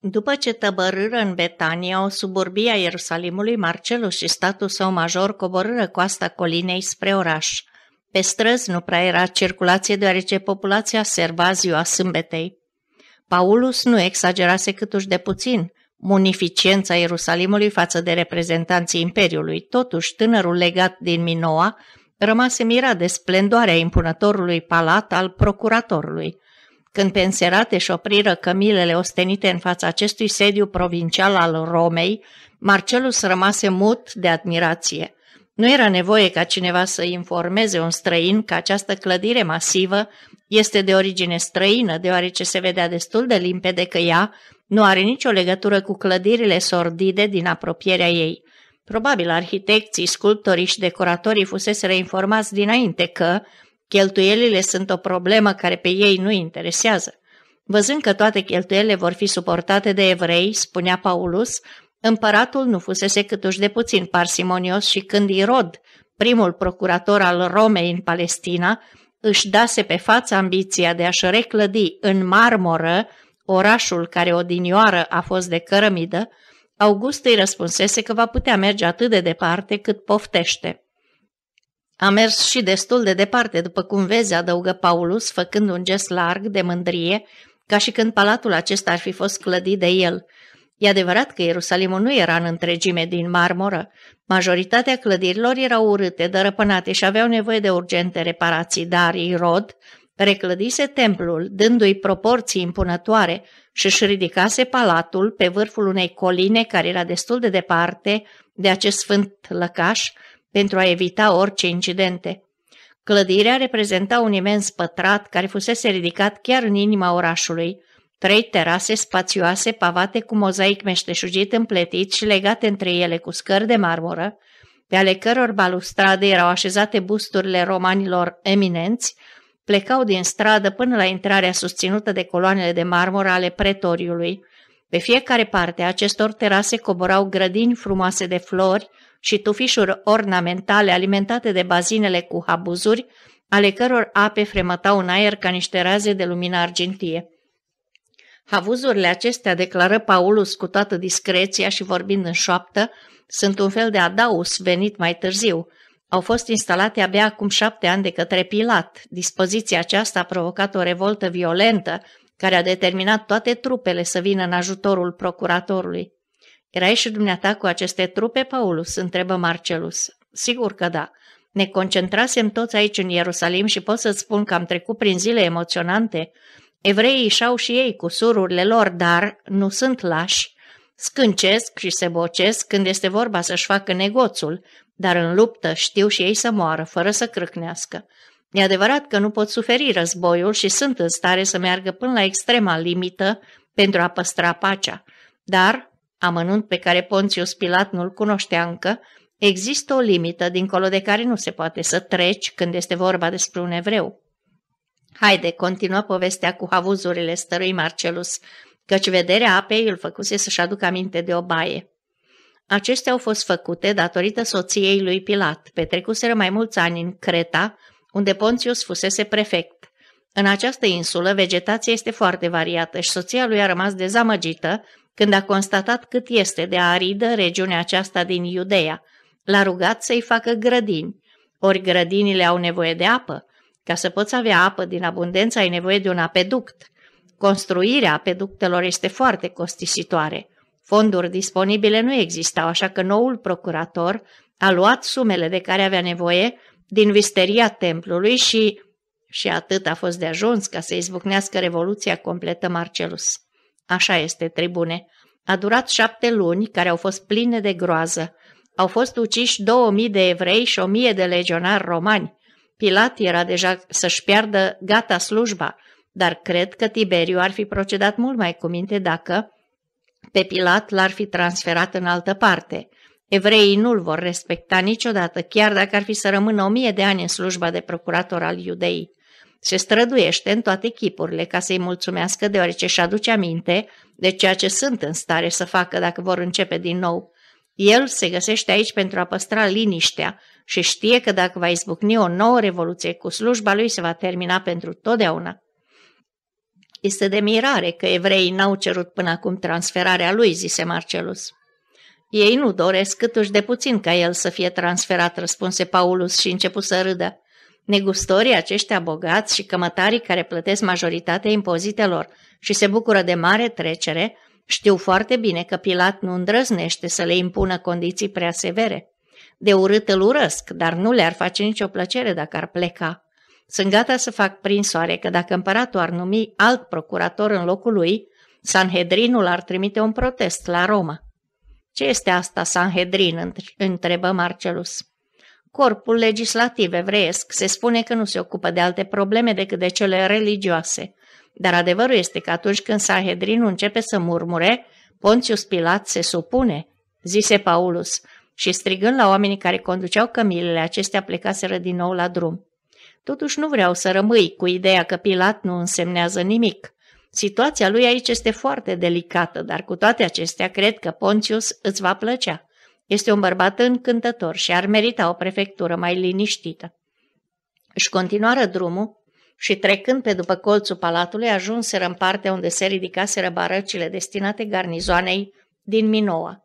După ce tăbărâră în Betania, o suburbie a Ierusalimului, Marcelus și statul său major coborâră coasta colinei spre oraș. Pe străzi nu prea era circulație, deoarece populația serva ziua sâmbetei. Paulus nu exagerase câtuși de puțin Munificența Ierusalimului față de reprezentanții Imperiului. Totuși, tânărul legat din Minoa rămase mirat de splendoarea impunătorului palat al procuratorului – când pe înserate și opriră cămilele ostenite în fața acestui sediu provincial al Romei, Marcelus rămase mut de admirație. Nu era nevoie ca cineva să informeze un străin că această clădire masivă este de origine străină, deoarece se vedea destul de limpede că ea nu are nicio legătură cu clădirile sordide din apropierea ei. Probabil arhitecții, sculptorii și decoratorii fuseseră informați dinainte că, Cheltuielile sunt o problemă care pe ei nu interesează. Văzând că toate cheltuielile vor fi suportate de evrei, spunea Paulus, împăratul nu fusese câtuși de puțin parsimonios și când Irod, primul procurator al Romei în Palestina, își dase pe față ambiția de a-și reclădi în marmoră orașul care odinioară a fost de cărămidă, August îi răspunsese că va putea merge atât de departe cât poftește. A mers și destul de departe, după cum vezi, adăugă Paulus, făcând un gest larg de mândrie, ca și când palatul acesta ar fi fost clădit de el. E adevărat că Ierusalimul nu era în întregime din marmură. Majoritatea clădirilor erau urâte, dărăpânate și aveau nevoie de urgente reparații, dar Irod reclădise templul, dându-i proporții impunătoare și își ridicase palatul pe vârful unei coline care era destul de departe de acest sfânt lăcaș, pentru a evita orice incidente. Clădirea reprezenta un imens pătrat care fusese ridicat chiar în inima orașului, trei terase spațioase pavate cu mozaic meșteșugit împletit și legate între ele cu scări de marmură, pe ale căror balustrade erau așezate busturile romanilor eminenți, plecau din stradă până la intrarea susținută de coloanele de marmură ale pretoriului. Pe fiecare parte a acestor terase coborau grădini frumoase de flori, și tufișuri ornamentale alimentate de bazinele cu habuzuri, ale căror ape fremătau în aer ca niște raze de lumină argintie. Havuzurile acestea, declară Paulus cu toată discreția și vorbind în șoaptă, sunt un fel de adaus venit mai târziu. Au fost instalate abia acum șapte ani de către Pilat. Dispoziția aceasta a provocat o revoltă violentă care a determinat toate trupele să vină în ajutorul procuratorului. Erai și dumneata cu aceste trupe, Paulus?" întrebă Marcelus. Sigur că da. Ne concentrasem toți aici în Ierusalim și pot să spun că am trecut prin zile emoționante. Evreii și și ei cu sururile lor, dar nu sunt lași. Scâncesc și se bocesc când este vorba să-și facă negoțul, dar în luptă știu și ei să moară, fără să crâcnească. E adevărat că nu pot suferi războiul și sunt în stare să meargă până la extrema limită pentru a păstra pacea, dar amănunt pe care Ponțius Pilat nu-l cunoștea încă, există o limită dincolo de care nu se poate să treci când este vorba despre un evreu. Haide, continuă povestea cu havuzurile stărui Marcelus, căci vederea apei îl făcuse să-și aducă aminte de o baie. Acestea au fost făcute datorită soției lui Pilat. Petrecuseră mai mulți ani în Creta, unde Pontius fusese prefect. În această insulă, vegetația este foarte variată și soția lui a rămas dezamăgită când a constatat cât este de aridă regiunea aceasta din Iudeea, l-a rugat să-i facă grădini. Ori grădinile au nevoie de apă. Ca să poți avea apă din abundență, ai nevoie de un apeduct. Construirea apeductelor este foarte costisitoare. Fonduri disponibile nu existau, așa că noul procurator a luat sumele de care avea nevoie din visteria templului și... Și atât a fost de ajuns ca să izbucnească revoluția completă Marcelus. Așa este, tribune. A durat șapte luni, care au fost pline de groază. Au fost uciși 2000 de evrei și o mie de legionari romani. Pilat era deja să-și piardă gata slujba, dar cred că Tiberiu ar fi procedat mult mai cu minte dacă pe Pilat l-ar fi transferat în altă parte. Evreii nu-l vor respecta niciodată, chiar dacă ar fi să rămână o mie de ani în slujba de procurator al iudeii. Se străduiește în toate chipurile ca să-i mulțumească deoarece își aduce aminte de ceea ce sunt în stare să facă dacă vor începe din nou. El se găsește aici pentru a păstra liniștea și știe că dacă va izbucni o nouă revoluție cu slujba lui se va termina pentru totdeauna. Este de mirare că evreii n-au cerut până acum transferarea lui, zise Marcelus. Ei nu doresc câtuși de puțin ca el să fie transferat, răspunse Paulus și început să râdă. Negustorii aceștia bogați și cămătarii care plătesc majoritatea impozitelor și se bucură de mare trecere, știu foarte bine că Pilat nu îndrăznește să le impună condiții prea severe. De urât îl urăsc, dar nu le-ar face nicio plăcere dacă ar pleca. Sunt gata să fac prinsoare că dacă împăratul ar numi alt procurator în locul lui, Sanhedrinul ar trimite un protest la Roma. Ce este asta, Sanhedrin? întrebă Marcelus. Corpul legislativ evreiesc se spune că nu se ocupă de alte probleme decât de cele religioase, dar adevărul este că atunci când Sahedrin începe să murmure, Pontius Pilat se supune, zise Paulus, și strigând la oamenii care conduceau cămilele acestea plecaseră din nou la drum. Totuși nu vreau să rămâi cu ideea că Pilat nu însemnează nimic. Situația lui aici este foarte delicată, dar cu toate acestea cred că Pontius îți va plăcea. Este un bărbat încântător și ar merita o prefectură mai liniștită. Își continuară drumul și trecând pe după colțul palatului ajunseră în partea unde se ridicaseră barăcile destinate garnizoanei din Minoa.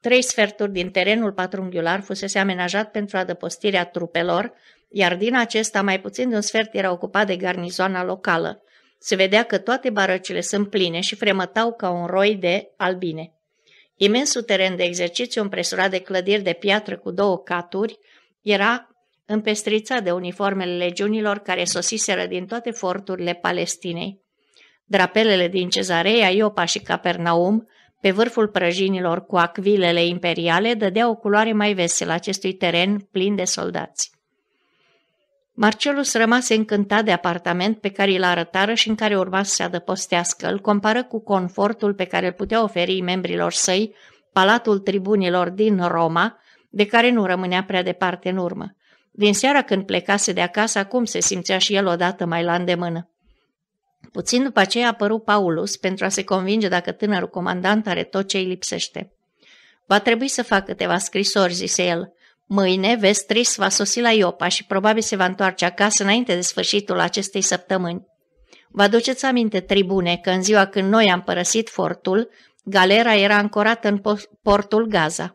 Trei sferturi din terenul patrunghiular fusese amenajat pentru adăpostirea trupelor, iar din acesta mai puțin de un sfert era ocupat de garnizoana locală. Se vedea că toate barăcile sunt pline și fremătau ca un roi de albine. Imensul teren de exercițiu, împresurat de clădiri de piatră cu două caturi, era împestrițat de uniformele legiunilor care sosiseră din toate forturile Palestinei. Drapelele din Cezarea, Iopa și Capernaum, pe vârful prăjinilor cu acvilele imperiale, dădeau o culoare mai veselă acestui teren plin de soldați. Marcelus rămase încântat de apartament pe care îl arătară și în care urma să se adăpostească. Îl compară cu confortul pe care îl putea oferi membrilor săi Palatul Tribunilor din Roma, de care nu rămânea prea departe în urmă. Din seara când plecase de acasă, acum se simțea și el odată mai la îndemână. Puțin după aceea a apărut Paulus pentru a se convinge dacă tânărul comandant are tot ce îi lipsește. Va trebui să fac câteva scrisori, zise el. Mâine, Vestris va sosi la Iopa și probabil se va întoarce acasă înainte de sfârșitul acestei săptămâni. Vă aduceți aminte, tribune, că în ziua când noi am părăsit fortul, galera era ancorată în portul Gaza.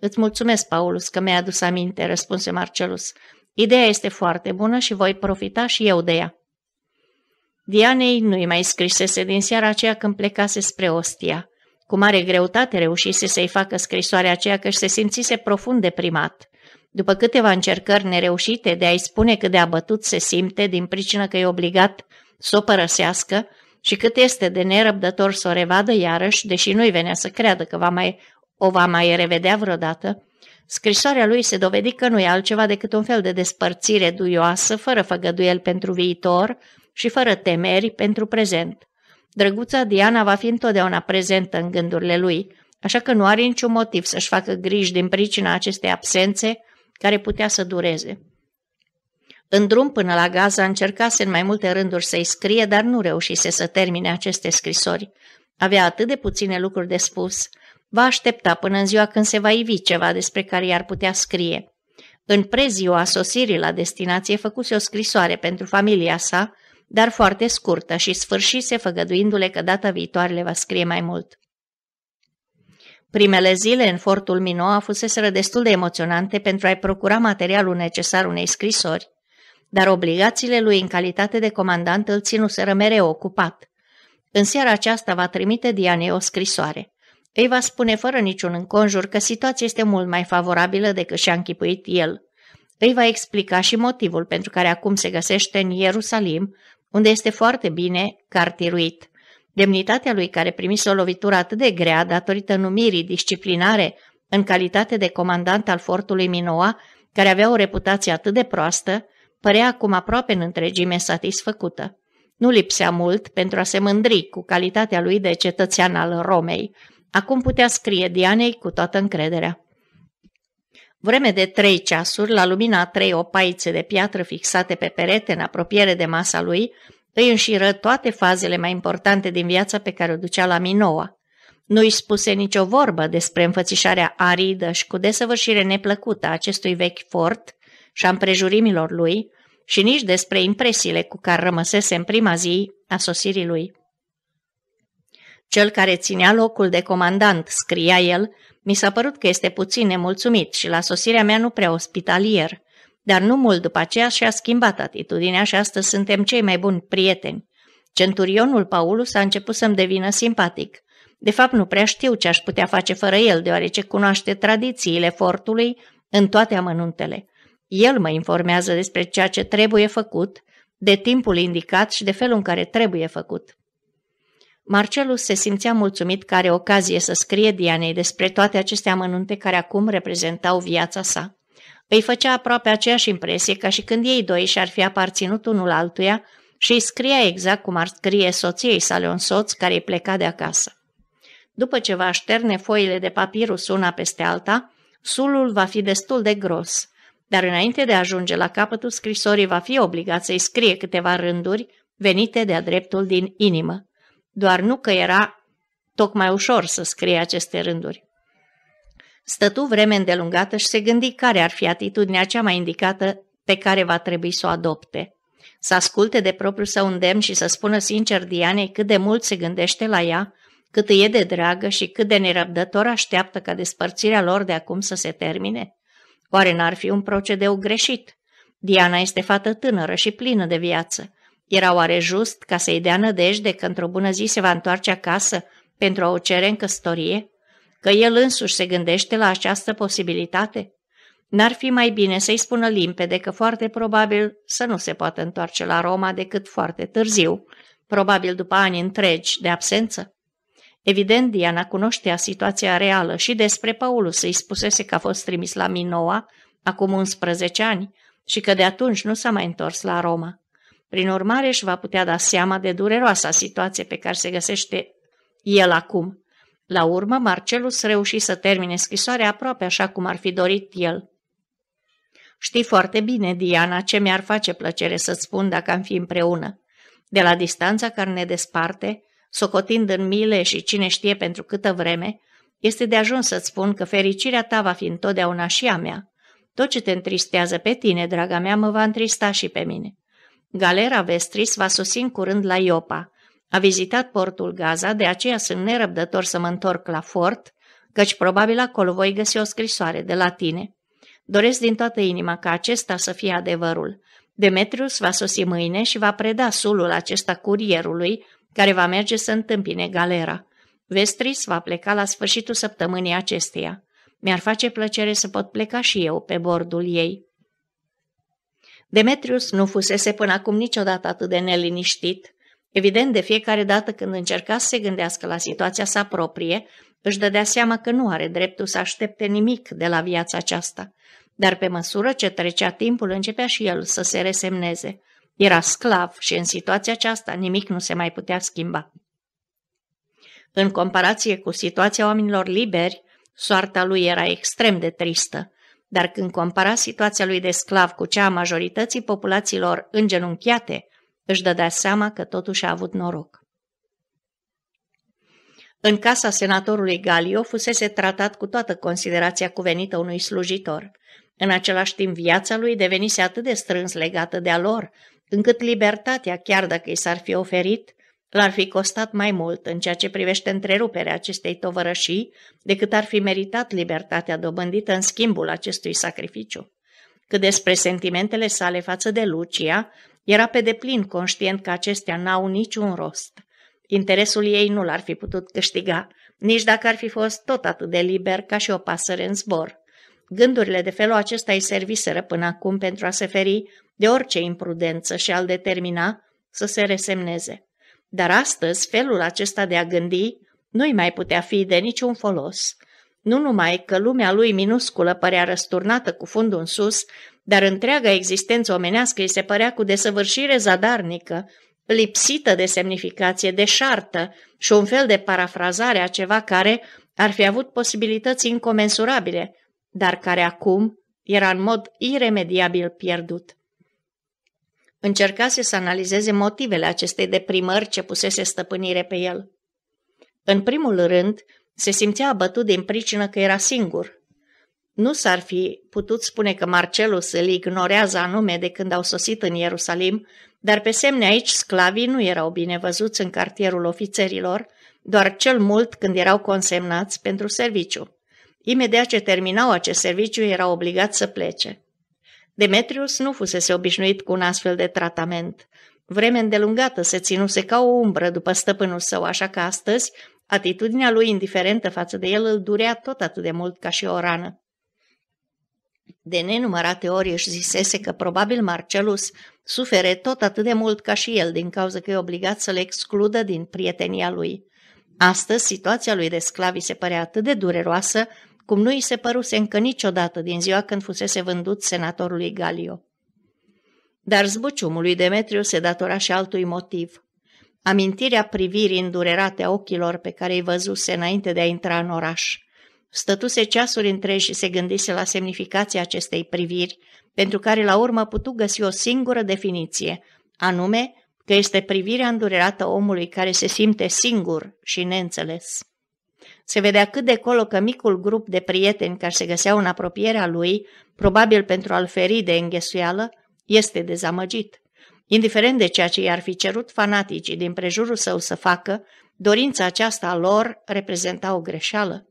Îți mulțumesc, Paulus, că mi-ai adus aminte, răspunse Marcelus. Ideea este foarte bună și voi profita și eu de ea. Dianei nu-i mai scrisese din seara aceea când plecase spre Ostia. Cu mare greutate reușise să-i facă scrisoarea aceea că se simțise profund deprimat. După câteva încercări nereușite de a-i spune cât de abătut se simte din pricină că e obligat să o părăsească și cât este de nerăbdător să o revadă iarăși, deși nu-i venea să creadă că va mai, o va mai revedea vreodată, scrisoarea lui se dovedi că nu e altceva decât un fel de despărțire duioasă, fără făgăduiel pentru viitor și fără temeri pentru prezent. Drăguța Diana va fi întotdeauna prezentă în gândurile lui, așa că nu are niciun motiv să-și facă griji din pricina acestei absențe care putea să dureze. În drum până la Gaza încercase în mai multe rânduri să-i scrie, dar nu reușise să termine aceste scrisori. Avea atât de puține lucruri de spus. Va aștepta până în ziua când se va ivi ceva despre care i-ar putea scrie. În preziua sosirii la destinație făcuse o scrisoare pentru familia sa, dar foarte scurtă și sfârșise făgăduindu-le că data viitoare le va scrie mai mult. Primele zile în fortul a fuseseră destul de emoționante pentru a-i procura materialul necesar unei scrisori, dar obligațiile lui în calitate de comandant îl ținuseră mereu ocupat. În seara aceasta va trimite Diane o scrisoare. Îi va spune fără niciun înconjur că situația este mult mai favorabilă decât și-a închipuit el. Îi va explica și motivul pentru care acum se găsește în Ierusalim unde este foarte bine cartiruit. Demnitatea lui care primise o lovitură atât de grea datorită numirii disciplinare în calitate de comandant al fortului Minoa, care avea o reputație atât de proastă, părea acum aproape în întregime satisfăcută. Nu lipsea mult pentru a se mândri cu calitatea lui de cetățean al Romei. Acum putea scrie Dianei cu toată încrederea. Vreme de trei ceasuri, la lumina a trei opaițe de piatră fixate pe perete în apropiere de masa lui, îi înșiră toate fazele mai importante din viața pe care o ducea la Minoa. Nu i spuse nicio vorbă despre înfățișarea aridă și cu desăvârșire neplăcută a acestui vechi fort și a împrejurimilor lui și nici despre impresiile cu care rămăsese în prima zi a sosirii lui. Cel care ținea locul de comandant, scria el, mi s-a părut că este puțin nemulțumit și la sosirea mea nu prea ospitalier, dar nu mult după aceea și-a schimbat atitudinea și astăzi suntem cei mai buni prieteni. Centurionul Paulus a început să-mi devină simpatic. De fapt, nu prea știu ce aș putea face fără el, deoarece cunoaște tradițiile fortului în toate amănuntele. El mă informează despre ceea ce trebuie făcut, de timpul indicat și de felul în care trebuie făcut. Marcelus se simțea mulțumit că are ocazie să scrie Dianei despre toate aceste amănunte care acum reprezentau viața sa. Îi făcea aproape aceeași impresie ca și când ei doi și-ar fi aparținut unul altuia și îi scria exact cum ar scrie soției sale un soț care îi pleca de acasă. După ce va șterne foile de papirus una peste alta, sulul va fi destul de gros, dar înainte de a ajunge la capătul scrisorii va fi obligat să-i scrie câteva rânduri venite de-a dreptul din inimă doar nu că era tocmai ușor să scrie aceste rânduri. Stătu vreme îndelungată și se gândi care ar fi atitudinea cea mai indicată pe care va trebui să o adopte. Să asculte de propriu său îndemn și să spună sincer Dianei cât de mult se gândește la ea, cât îi e de dragă și cât de nerăbdător așteaptă ca despărțirea lor de acum să se termine. Oare n-ar fi un procedeu greșit? Diana este fată tânără și plină de viață. Era oare just ca să-i dea nădejde că într-o bună zi se va întoarce acasă pentru a o cere în căsătorie? Că el însuși se gândește la această posibilitate? N-ar fi mai bine să-i spună limpede că foarte probabil să nu se poată întoarce la Roma decât foarte târziu, probabil după ani întregi de absență? Evident, Diana cunoștea situația reală și despre Paulus îi spusese că a fost trimis la Minoa acum 11 ani și că de atunci nu s-a mai întors la Roma. Prin urmare, își va putea da seama de dureroasa situație pe care se găsește el acum. La urmă, Marcelus reuși să termine scrisoarea aproape așa cum ar fi dorit el. Știi foarte bine, Diana, ce mi-ar face plăcere să-ți spun dacă am fi împreună. De la distanța care ne desparte, socotind în mile și cine știe pentru câtă vreme, este de ajuns să-ți spun că fericirea ta va fi întotdeauna și a mea. Tot ce te întristează pe tine, draga mea, mă va întrista și pe mine. Galera Vestris va sosi în curând la Iopa. A vizitat portul Gaza, de aceea sunt nerăbdător să mă întorc la fort, căci probabil acolo voi găsi o scrisoare de la tine. Doresc din toată inima ca acesta să fie adevărul. Demetrius va sosi mâine și va preda sulul acesta curierului, care va merge să întâmpine galera. Vestris va pleca la sfârșitul săptămânii acesteia. Mi-ar face plăcere să pot pleca și eu pe bordul ei. Demetrius nu fusese până acum niciodată atât de neliniștit. Evident, de fiecare dată când încerca să se gândească la situația sa proprie, își dădea seama că nu are dreptul să aștepte nimic de la viața aceasta. Dar pe măsură ce trecea timpul, începea și el să se resemneze. Era sclav și în situația aceasta nimic nu se mai putea schimba. În comparație cu situația oamenilor liberi, soarta lui era extrem de tristă dar când compara situația lui de sclav cu cea a majorității populațiilor îngenunchiate, își dădea seama că totuși a avut noroc. În casa senatorului Galio fusese tratat cu toată considerația cuvenită unui slujitor. În același timp, viața lui devenise atât de strâns legată de-a lor, încât libertatea, chiar dacă i s-ar fi oferit, L-ar fi costat mai mult în ceea ce privește întreruperea acestei tovărășii decât ar fi meritat libertatea dobândită în schimbul acestui sacrificiu. Cât despre sentimentele sale față de Lucia, era pe deplin conștient că acestea n-au niciun rost. Interesul ei nu l-ar fi putut câștiga, nici dacă ar fi fost tot atât de liber ca și o pasăre în zbor. Gândurile de felul acesta îi serviseră până acum pentru a se feri de orice imprudență și a-l determina să se resemneze. Dar astăzi felul acesta de a gândi nu-i mai putea fi de niciun folos. Nu numai că lumea lui minusculă părea răsturnată cu fundul în sus, dar întreaga existență omenească îi se părea cu desăvârșire zadarnică, lipsită de semnificație, de șartă și un fel de parafrazare a ceva care ar fi avut posibilități incomensurabile, dar care acum era în mod iremediabil pierdut. Încercase să analizeze motivele acestei deprimări ce pusese stăpânire pe el. În primul rând, se simțea abătut din pricină că era singur. Nu s-ar fi putut spune că Marcelus îl ignorează anume de când au sosit în Ierusalim, dar pe semne aici sclavii nu erau bine văzuți în cartierul ofițerilor, doar cel mult când erau consemnați pentru serviciu. Imediat ce terminau acest serviciu, erau obligați să plece. Demetrius nu fusese obișnuit cu un astfel de tratament. Vreme îndelungată se ținuse ca o umbră după stăpânul său, așa că astăzi atitudinea lui indiferentă față de el îl durea tot atât de mult ca și o rană. De nenumărate ori își zisese că probabil Marcelus sufere tot atât de mult ca și el din cauza că e obligat să le excludă din prietenia lui. Astăzi, situația lui de sclavi se părea atât de dureroasă cum nu îi se păruse încă niciodată din ziua când fusese vândut senatorului Galio. Dar zbuciumului Demetriu se datora și altui motiv. Amintirea privirii îndurerate a ochilor pe care îi văzuse înainte de a intra în oraș. Stătuse ceasuri întregi și se gândise la semnificația acestei priviri, pentru care la urmă putu găsi o singură definiție, anume că este privirea îndurerată omului care se simte singur și neînțeles se vedea cât de colo că micul grup de prieteni care se găseau în apropierea lui, probabil pentru a-l feri de înghesuială, este dezamăgit. Indiferent de ceea ce i-ar fi cerut fanaticii din prejurul său să facă, dorința aceasta a lor reprezenta o greșeală.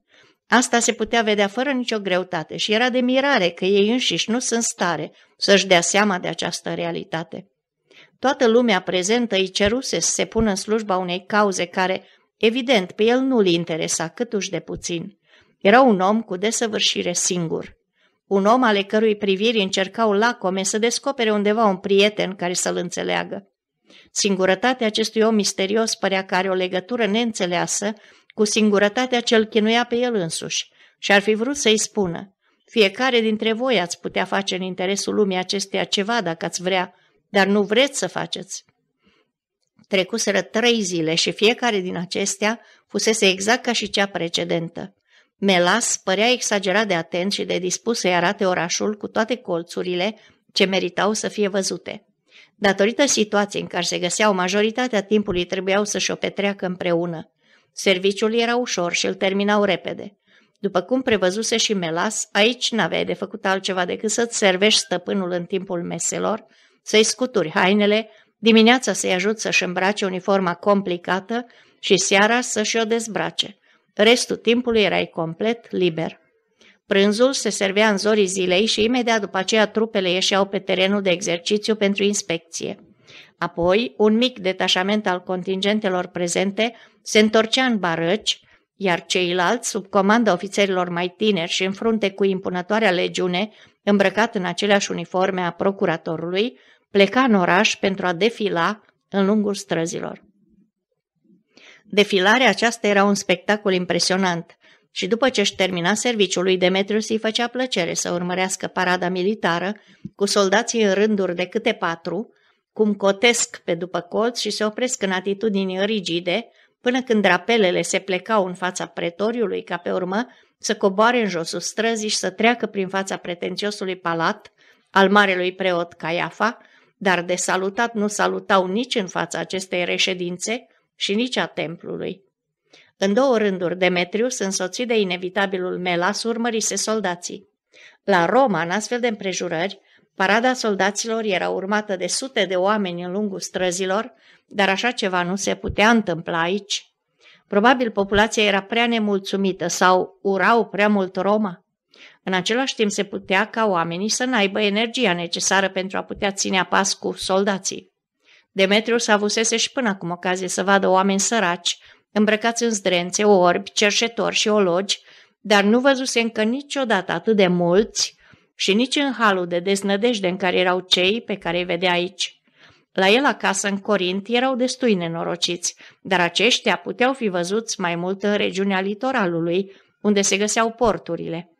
Asta se putea vedea fără nicio greutate și era de mirare că ei înșiși nu sunt stare să-și dea seama de această realitate. Toată lumea prezentă îi ceruse să se pună în slujba unei cauze care Evident, pe el nu-l interesa câtuși de puțin. Era un om cu desăvârșire singur. Un om ale cărui priviri încercau lacome să descopere undeva un prieten care să-l înțeleagă. Singurătatea acestui om misterios părea că are o legătură neînțeleasă cu singurătatea ce îl chinuia pe el însuși și ar fi vrut să-i spună fiecare dintre voi ați putea face în interesul lumii acesteia ceva dacă ați vrea, dar nu vreți să faceți. Trecuseră trei zile și fiecare din acestea fusese exact ca și cea precedentă. Melas părea exagerat de atent și de dispus să-i arate orașul cu toate colțurile ce meritau să fie văzute. Datorită situației în care se găseau, majoritatea timpului trebuiau să-și o petreacă împreună. Serviciul era ușor și îl terminau repede. După cum prevăzuse și Melas, aici n-aveai de făcut altceva decât să-ți servești stăpânul în timpul meselor, să-i scuturi hainele, Dimineața să-i ajut să-și îmbrace uniforma complicată și seara să-și o dezbrace. Restul timpului erai complet liber. Prânzul se servea în zorii zilei și imediat după aceea trupele ieșeau pe terenul de exercițiu pentru inspecție. Apoi, un mic detașament al contingentelor prezente se întorcea în barăci, iar ceilalți, sub comanda ofițerilor mai tineri și în frunte cu impunătoarea legiune, îmbrăcat în aceleași uniforme a procuratorului, pleca în oraș pentru a defila în lungul străzilor. Defilarea aceasta era un spectacol impresionant și după ce își termina serviciul lui Demetrius îi făcea plăcere să urmărească parada militară cu soldații în rânduri de câte patru, cum cotesc pe după colț și se opresc în atitudini rigide, până când drapelele se plecau în fața pretoriului ca pe urmă să coboare în josul străzii și să treacă prin fața pretențiosului palat al marelui preot Caiafa, dar de salutat nu salutau nici în fața acestei reședințe și nici a templului. În două rânduri, Demetrius, însoțit de inevitabilul Melas, urmărise soldații. La Roma, în astfel de împrejurări, parada soldaților era urmată de sute de oameni în lungul străzilor, dar așa ceva nu se putea întâmpla aici. Probabil populația era prea nemulțumită sau urau prea mult Roma. În același timp se putea ca oamenii să n-aibă energia necesară pentru a putea ține pas cu soldații. Demetrius avusese și până acum ocazie să vadă oameni săraci, îmbrăcați în zdrențe, orbi, cerșetori și ologi, dar nu văzuse încă niciodată atât de mulți și nici în halul de deznădejde în care erau cei pe care îi vedea aici. La el acasă, în Corint, erau destui nenorociți, dar aceștia puteau fi văzuți mai mult în regiunea litoralului, unde se găseau porturile.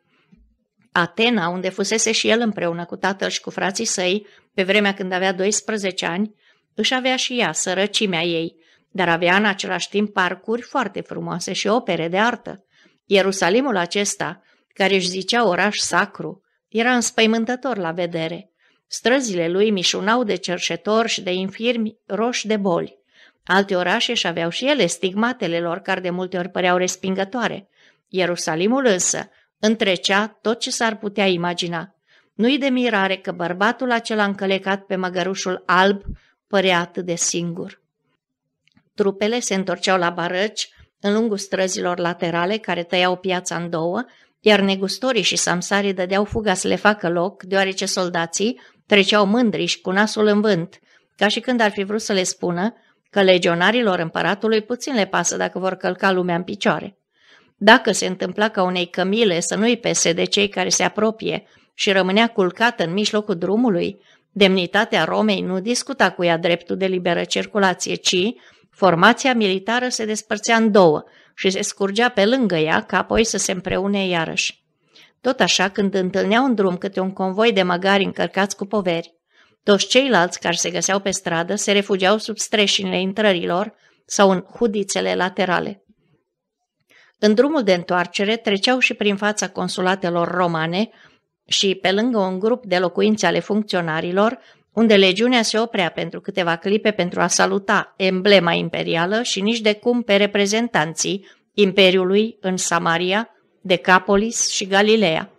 Atena, unde fusese și el împreună cu tatăl și cu frații săi, pe vremea când avea 12 ani, își avea și ea sărăcimea ei, dar avea în același timp parcuri foarte frumoase și opere de artă. Ierusalimul acesta, care își zicea oraș sacru, era înspăimântător la vedere. Străzile lui mișunau de cerșetori și de infirmi roși de boli. Alte orașe și aveau și ele stigmatele lor, care de multe ori păreau respingătoare. Ierusalimul însă Întrecea tot ce s-ar putea imagina. Nu-i de mirare că bărbatul acela încălecat pe măgărușul alb părea atât de singur. Trupele se întorceau la barăci, în lungul străzilor laterale care tăiau piața în două, iar negustorii și samsarii dădeau fuga să le facă loc, deoarece soldații treceau mândri și cu nasul în vânt, ca și când ar fi vrut să le spună că legionarilor împăratului puțin le pasă dacă vor călca lumea în picioare. Dacă se întâmpla ca unei cămile să nu-i pese de cei care se apropie și rămânea culcată în mijlocul drumului, demnitatea Romei nu discuta cu ea dreptul de liberă circulație, ci formația militară se despărțea în două și se scurgea pe lângă ea ca apoi să se împreune iarăși. Tot așa, când întâlneau în drum câte un convoi de măgari încărcați cu poveri, toți ceilalți care se găseau pe stradă se refugiau sub streșinile intrărilor sau în hudițele laterale. În drumul de întoarcere treceau și prin fața consulatelor romane și pe lângă un grup de locuințe ale funcționarilor, unde legiunea se oprea pentru câteva clipe pentru a saluta emblema imperială și nici de cum pe reprezentanții Imperiului în Samaria, Decapolis și Galileea.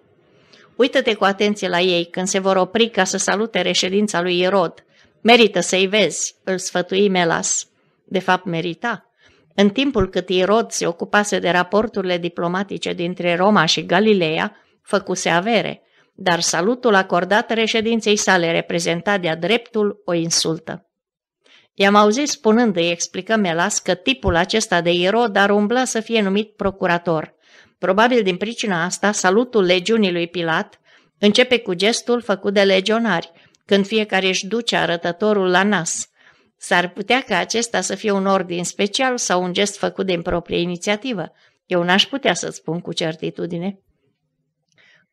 Uită-te cu atenție la ei când se vor opri ca să salute reședința lui Irod. Merită să-i vezi, îl sfătui Melas. De fapt, merita. În timpul cât Irod se ocupase de raporturile diplomatice dintre Roma și Galileea, făcuse avere, dar salutul acordat reședinței sale reprezenta de-a dreptul o insultă. I-am auzit spunând îi explică Melas că tipul acesta de Irod ar umbla să fie numit procurator. Probabil din pricina asta, salutul legiunii lui Pilat începe cu gestul făcut de legionari, când fiecare își duce arătătorul la nas – S-ar putea ca acesta să fie un ordin special sau un gest făcut din proprie inițiativă. Eu n-aș putea să spun cu certitudine.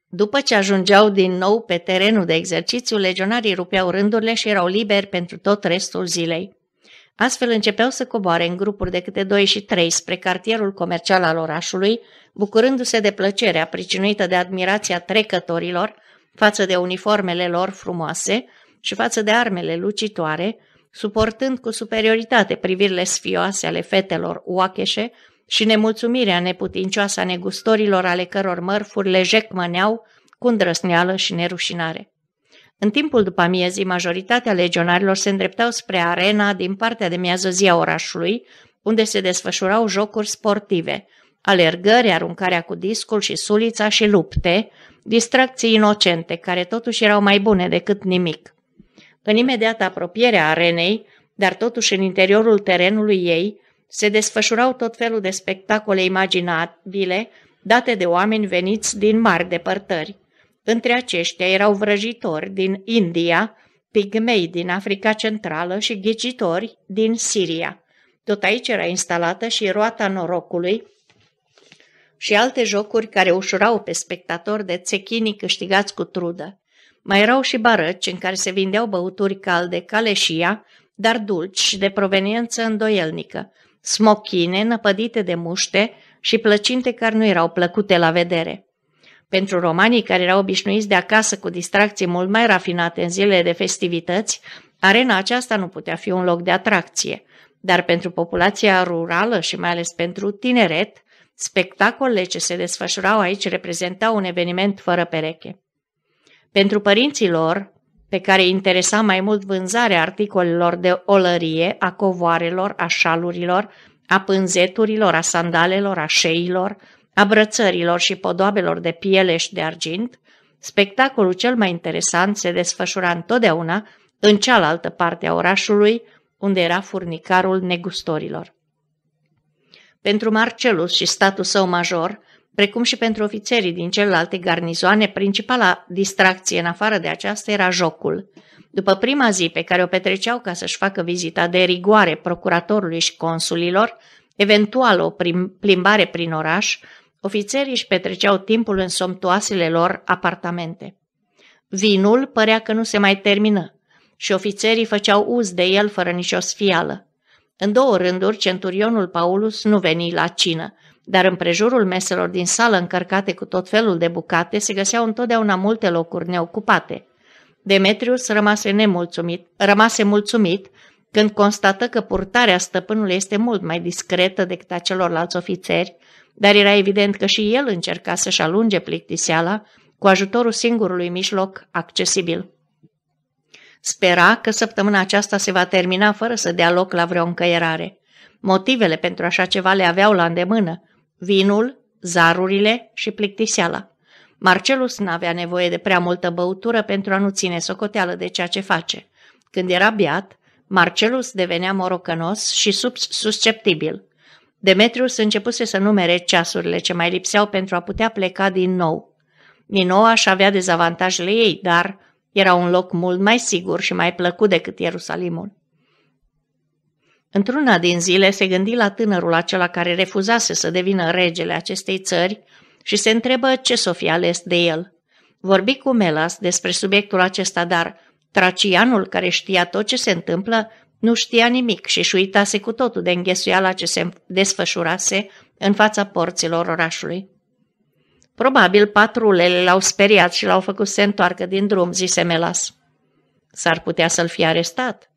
După ce ajungeau din nou pe terenul de exercițiu, legionarii rupeau rândurile și erau liberi pentru tot restul zilei. Astfel începeau să coboare în grupuri de câte doi și trei spre cartierul comercial al orașului, bucurându-se de plăcerea pricinuită de admirația trecătorilor față de uniformele lor frumoase și față de armele lucitoare, suportând cu superioritate privirile sfioase ale fetelor oacheșe și nemulțumirea neputincioasă a negustorilor ale căror mărfuri le jecmăneau cu îndrăsneală și nerușinare. În timpul după amiezii, majoritatea legionarilor se îndreptau spre arena din partea de miază zi a orașului, unde se desfășurau jocuri sportive, alergări, aruncarea cu discul și sulița și lupte, distracții inocente, care totuși erau mai bune decât nimic. În imediată apropiere a arenei, dar totuși în interiorul terenului ei, se desfășurau tot felul de spectacole imaginabile date de oameni veniți din mari depărtări. Între aceștia erau vrăjitori din India, pigmei din Africa Centrală și ghicitori din Siria. Tot aici era instalată și roata norocului și alte jocuri care ușurau pe spectatori de țechinii câștigați cu trudă. Mai erau și barăci în care se vindeau băuturi calde caleșia, dar dulci și de proveniență îndoielnică, smochine năpădite de muște și plăcinte care nu erau plăcute la vedere. Pentru romanii care erau obișnuiți de acasă cu distracții mult mai rafinate în zilele de festivități, arena aceasta nu putea fi un loc de atracție, dar pentru populația rurală și mai ales pentru tineret, spectacolele ce se desfășurau aici reprezentau un eveniment fără pereche. Pentru părinții lor, pe care interesa mai mult vânzarea articolelor de olărie, a covoarelor, a șalurilor, a pânzeturilor, a sandalelor, a șeilor, a brățărilor și podoabelor de piele și de argint, spectacolul cel mai interesant se desfășura întotdeauna în cealaltă parte a orașului, unde era furnicarul negustorilor. Pentru Marcelus și statul său major, precum și pentru ofițerii din celelalte garnizoane, principala distracție în afară de aceasta era jocul. După prima zi pe care o petreceau ca să-și facă vizita de rigoare procuratorului și consulilor, eventual o plimbare prin oraș, ofițerii își petreceau timpul în somtoasele lor apartamente. Vinul părea că nu se mai termină și ofițerii făceau uz de el fără nicio sfială. În două rânduri, centurionul Paulus nu veni la cină – dar în prejurul meselor din sală încărcate cu tot felul de bucate se găseau întotdeauna multe locuri neocupate. Demetrius rămase nemulțumit, rămase mulțumit când constată că purtarea stăpânului este mult mai discretă decât a celorlalți ofițeri, dar era evident că și el încerca să-și alunge plictiseala cu ajutorul singurului mijloc accesibil. Spera că săptămâna aceasta se va termina fără să dea loc la vreo încăierare. Motivele pentru așa ceva le aveau la îndemână, vinul, zarurile și plictiseala. Marcelus n-avea nevoie de prea multă băutură pentru a nu ține socoteală de ceea ce face. Când era biat, Marcelus devenea morocănos și susceptibil. Demetrius începuse să numere ceasurile ce mai lipseau pentru a putea pleca din nou. Ninoa și avea dezavantajele ei, dar era un loc mult mai sigur și mai plăcut decât Ierusalimul. Într-una din zile se gândi la tânărul acela care refuzase să devină regele acestei țări și se întrebă ce s-o fi ales de el. Vorbi cu Melas despre subiectul acesta, dar Tracianul, care știa tot ce se întâmplă, nu știa nimic și își uitase cu totul de înghesuiala ce se desfășurase în fața porților orașului. Probabil patrulele l-au speriat și l-au făcut să se întoarcă din drum, zise Melas. S-ar putea să-l fi arestat,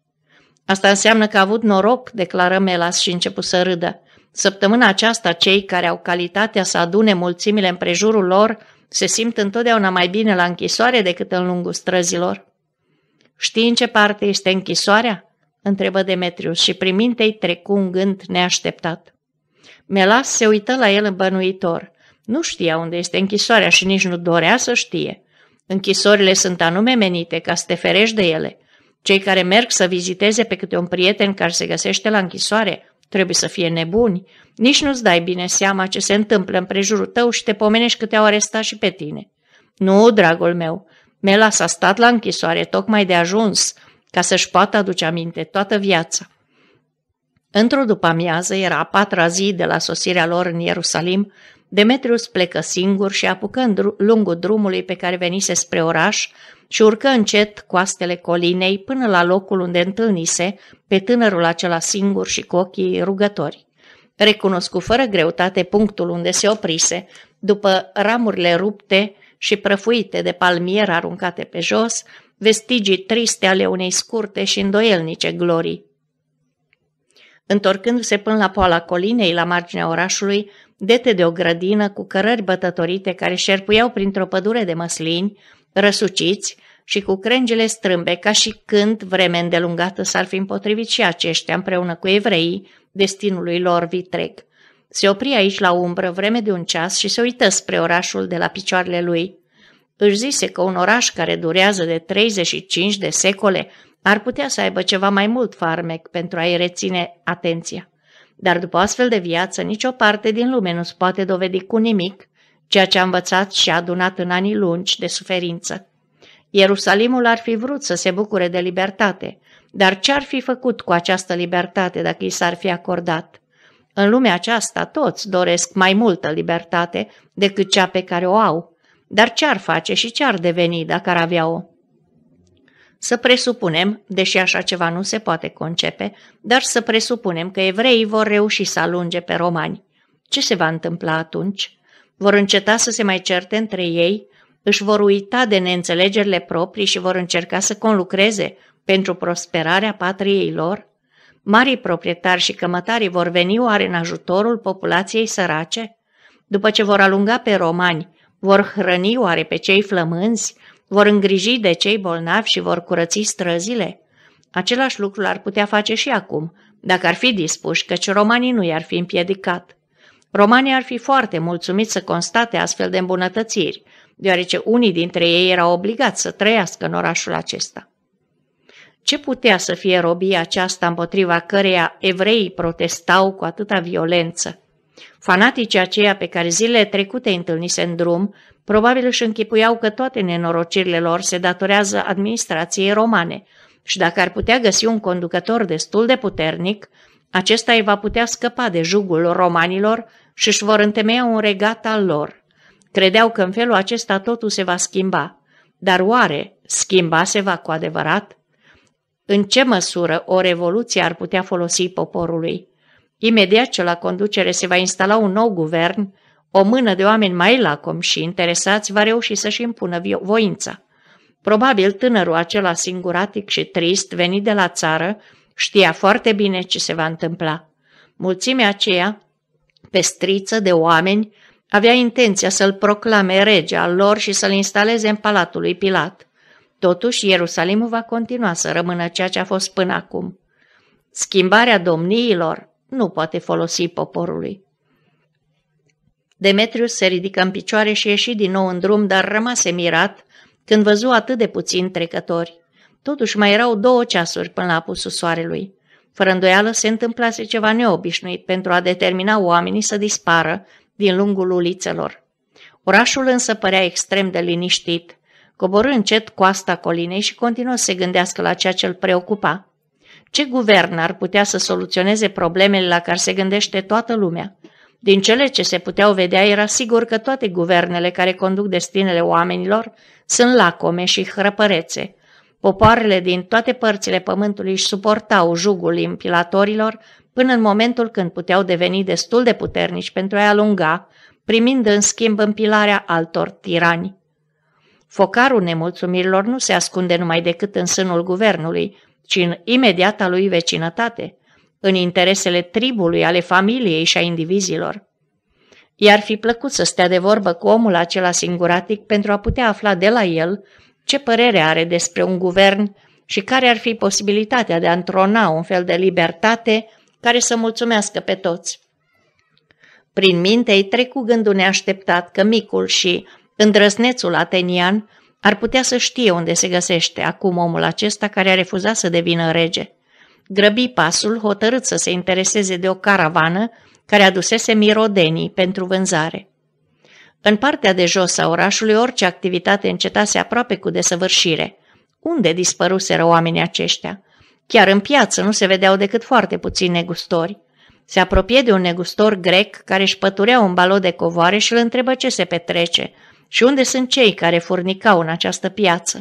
Asta înseamnă că a avut noroc, declară Melas și început să râdă. Săptămâna aceasta, cei care au calitatea să adune mulțimile în prejurul lor se simt întotdeauna mai bine la închisoare decât în lungul străzilor. Știi în ce parte este închisoarea?" întrebă Demetrius și primintei trecu un gând neașteptat. Melas se uită la el îmbănuitor. Nu știa unde este închisoarea și nici nu dorea să știe. Închisorile sunt anume menite ca să te ferești de ele. Cei care merg să viziteze pe câte un prieten care se găsește la închisoare trebuie să fie nebuni. Nici nu-ți dai bine seama ce se întâmplă în prejurul tău și te pomenești că te-au arestat și pe tine. Nu, dragul meu, Mela s-a stat la închisoare tocmai de ajuns ca să-și poată aduce aminte toată viața. Într-o după-amiază, era a patra zi de la sosirea lor în Ierusalim, Demetrius plecă singur și apucând lungul drumului pe care venise spre oraș și urcă încet coastele colinei până la locul unde întâlnise pe tânărul acela singur și cu ochii rugători. Recunoscu fără greutate punctul unde se oprise, după ramurile rupte și prăfuite de palmier aruncate pe jos, vestigii triste ale unei scurte și îndoielnice glorii. Întorcându-se până la poala colinei, la marginea orașului, dete de o grădină cu cărări bătătorite care șerpuiau printr-o pădure de măslini, răsuciți și cu crengele strâmbe, ca și când, vreme îndelungată, s-ar fi împotrivit și aceștia împreună cu evreii destinului lor vitreg. Se opri aici la umbră vreme de un ceas și se uită spre orașul de la picioarele lui. Își zise că un oraș care durează de 35 de secole ar putea să aibă ceva mai mult farmec pentru a-i reține atenția dar după astfel de viață nicio parte din lume nu se poate dovedi cu nimic ceea ce a învățat și a adunat în anii lungi de suferință. Ierusalimul ar fi vrut să se bucure de libertate, dar ce ar fi făcut cu această libertate dacă i s-ar fi acordat? În lumea aceasta toți doresc mai multă libertate decât cea pe care o au, dar ce ar face și ce ar deveni dacă ar avea-o? Să presupunem, deși așa ceva nu se poate concepe, dar să presupunem că evreii vor reuși să alunge pe romani. Ce se va întâmpla atunci? Vor înceta să se mai certe între ei? Își vor uita de neînțelegerile proprii și vor încerca să conlucreze pentru prosperarea patriei lor? Marii proprietari și cămătarii vor veni oare în ajutorul populației sărace? După ce vor alunga pe romani, vor hrăni oare pe cei flămânzi? Vor îngriji de cei bolnavi și vor curăți străzile? Același lucru ar putea face și acum, dacă ar fi dispuși, căci romanii nu i-ar fi împiedicat. Romanii ar fi foarte mulțumiți să constate astfel de îmbunătățiri, deoarece unii dintre ei erau obligați să trăiască în orașul acesta. Ce putea să fie robia aceasta împotriva căreia evreii protestau cu atâta violență? Fanaticii aceia pe care zilele trecute îi întâlnise în drum Probabil își închipuiau că toate nenorocirile lor se datorează administrației romane și dacă ar putea găsi un conducător destul de puternic, acesta îi va putea scăpa de jugul romanilor și își vor întemeia un regat al lor. Credeau că în felul acesta totul se va schimba. Dar oare schimba se va cu adevărat? În ce măsură o revoluție ar putea folosi poporului? Imediat ce la conducere se va instala un nou guvern, o mână de oameni mai lacom și interesați va reuși să-și impună voința. Probabil tânărul acela singuratic și trist venit de la țară știa foarte bine ce se va întâmpla. Mulțimea aceea, pestriță de oameni, avea intenția să-l proclame rege al lor și să-l instaleze în palatul lui Pilat. Totuși, Ierusalimul va continua să rămână ceea ce a fost până acum. Schimbarea domniilor nu poate folosi poporului. Demetrius se ridică în picioare și ieși din nou în drum, dar rămase mirat când văzu atât de puțini trecători. Totuși mai erau două ceasuri până la apusul soarelui. Fără îndoială se întâmplase ceva neobișnuit pentru a determina oamenii să dispară din lungul ulițelor. Orașul însă părea extrem de liniștit. Coborâ încet coasta colinei și continuă să se gândească la ceea ce îl preocupa. Ce guvern ar putea să soluționeze problemele la care se gândește toată lumea? Din cele ce se puteau vedea, era sigur că toate guvernele care conduc destinele oamenilor sunt lacome și hrăpărețe. Popoarele din toate părțile pământului își suportau jugul impilatorilor până în momentul când puteau deveni destul de puternici pentru a-i alunga, primind în schimb împilarea altor tirani. Focarul nemulțumirilor nu se ascunde numai decât în sânul guvernului, ci în imediata lui vecinătate – în interesele tribului, ale familiei și a indivizilor. I-ar fi plăcut să stea de vorbă cu omul acela singuratic pentru a putea afla de la el ce părere are despre un guvern și care ar fi posibilitatea de a întrona un fel de libertate care să mulțumească pe toți. Prin minte îi trecu gândul neașteptat că micul și îndrăznețul atenian ar putea să știe unde se găsește acum omul acesta care a refuzat să devină rege grăbi pasul, hotărât să se intereseze de o caravană care adusese mirodenii pentru vânzare. În partea de jos a orașului orice activitate încetase aproape cu desăvârșire. Unde dispăruseră oamenii aceștia? Chiar în piață nu se vedeau decât foarte puțini negustori. Se apropie de un negustor grec care își păturea un balot de covoare și îl întrebă ce se petrece și unde sunt cei care furnicau în această piață.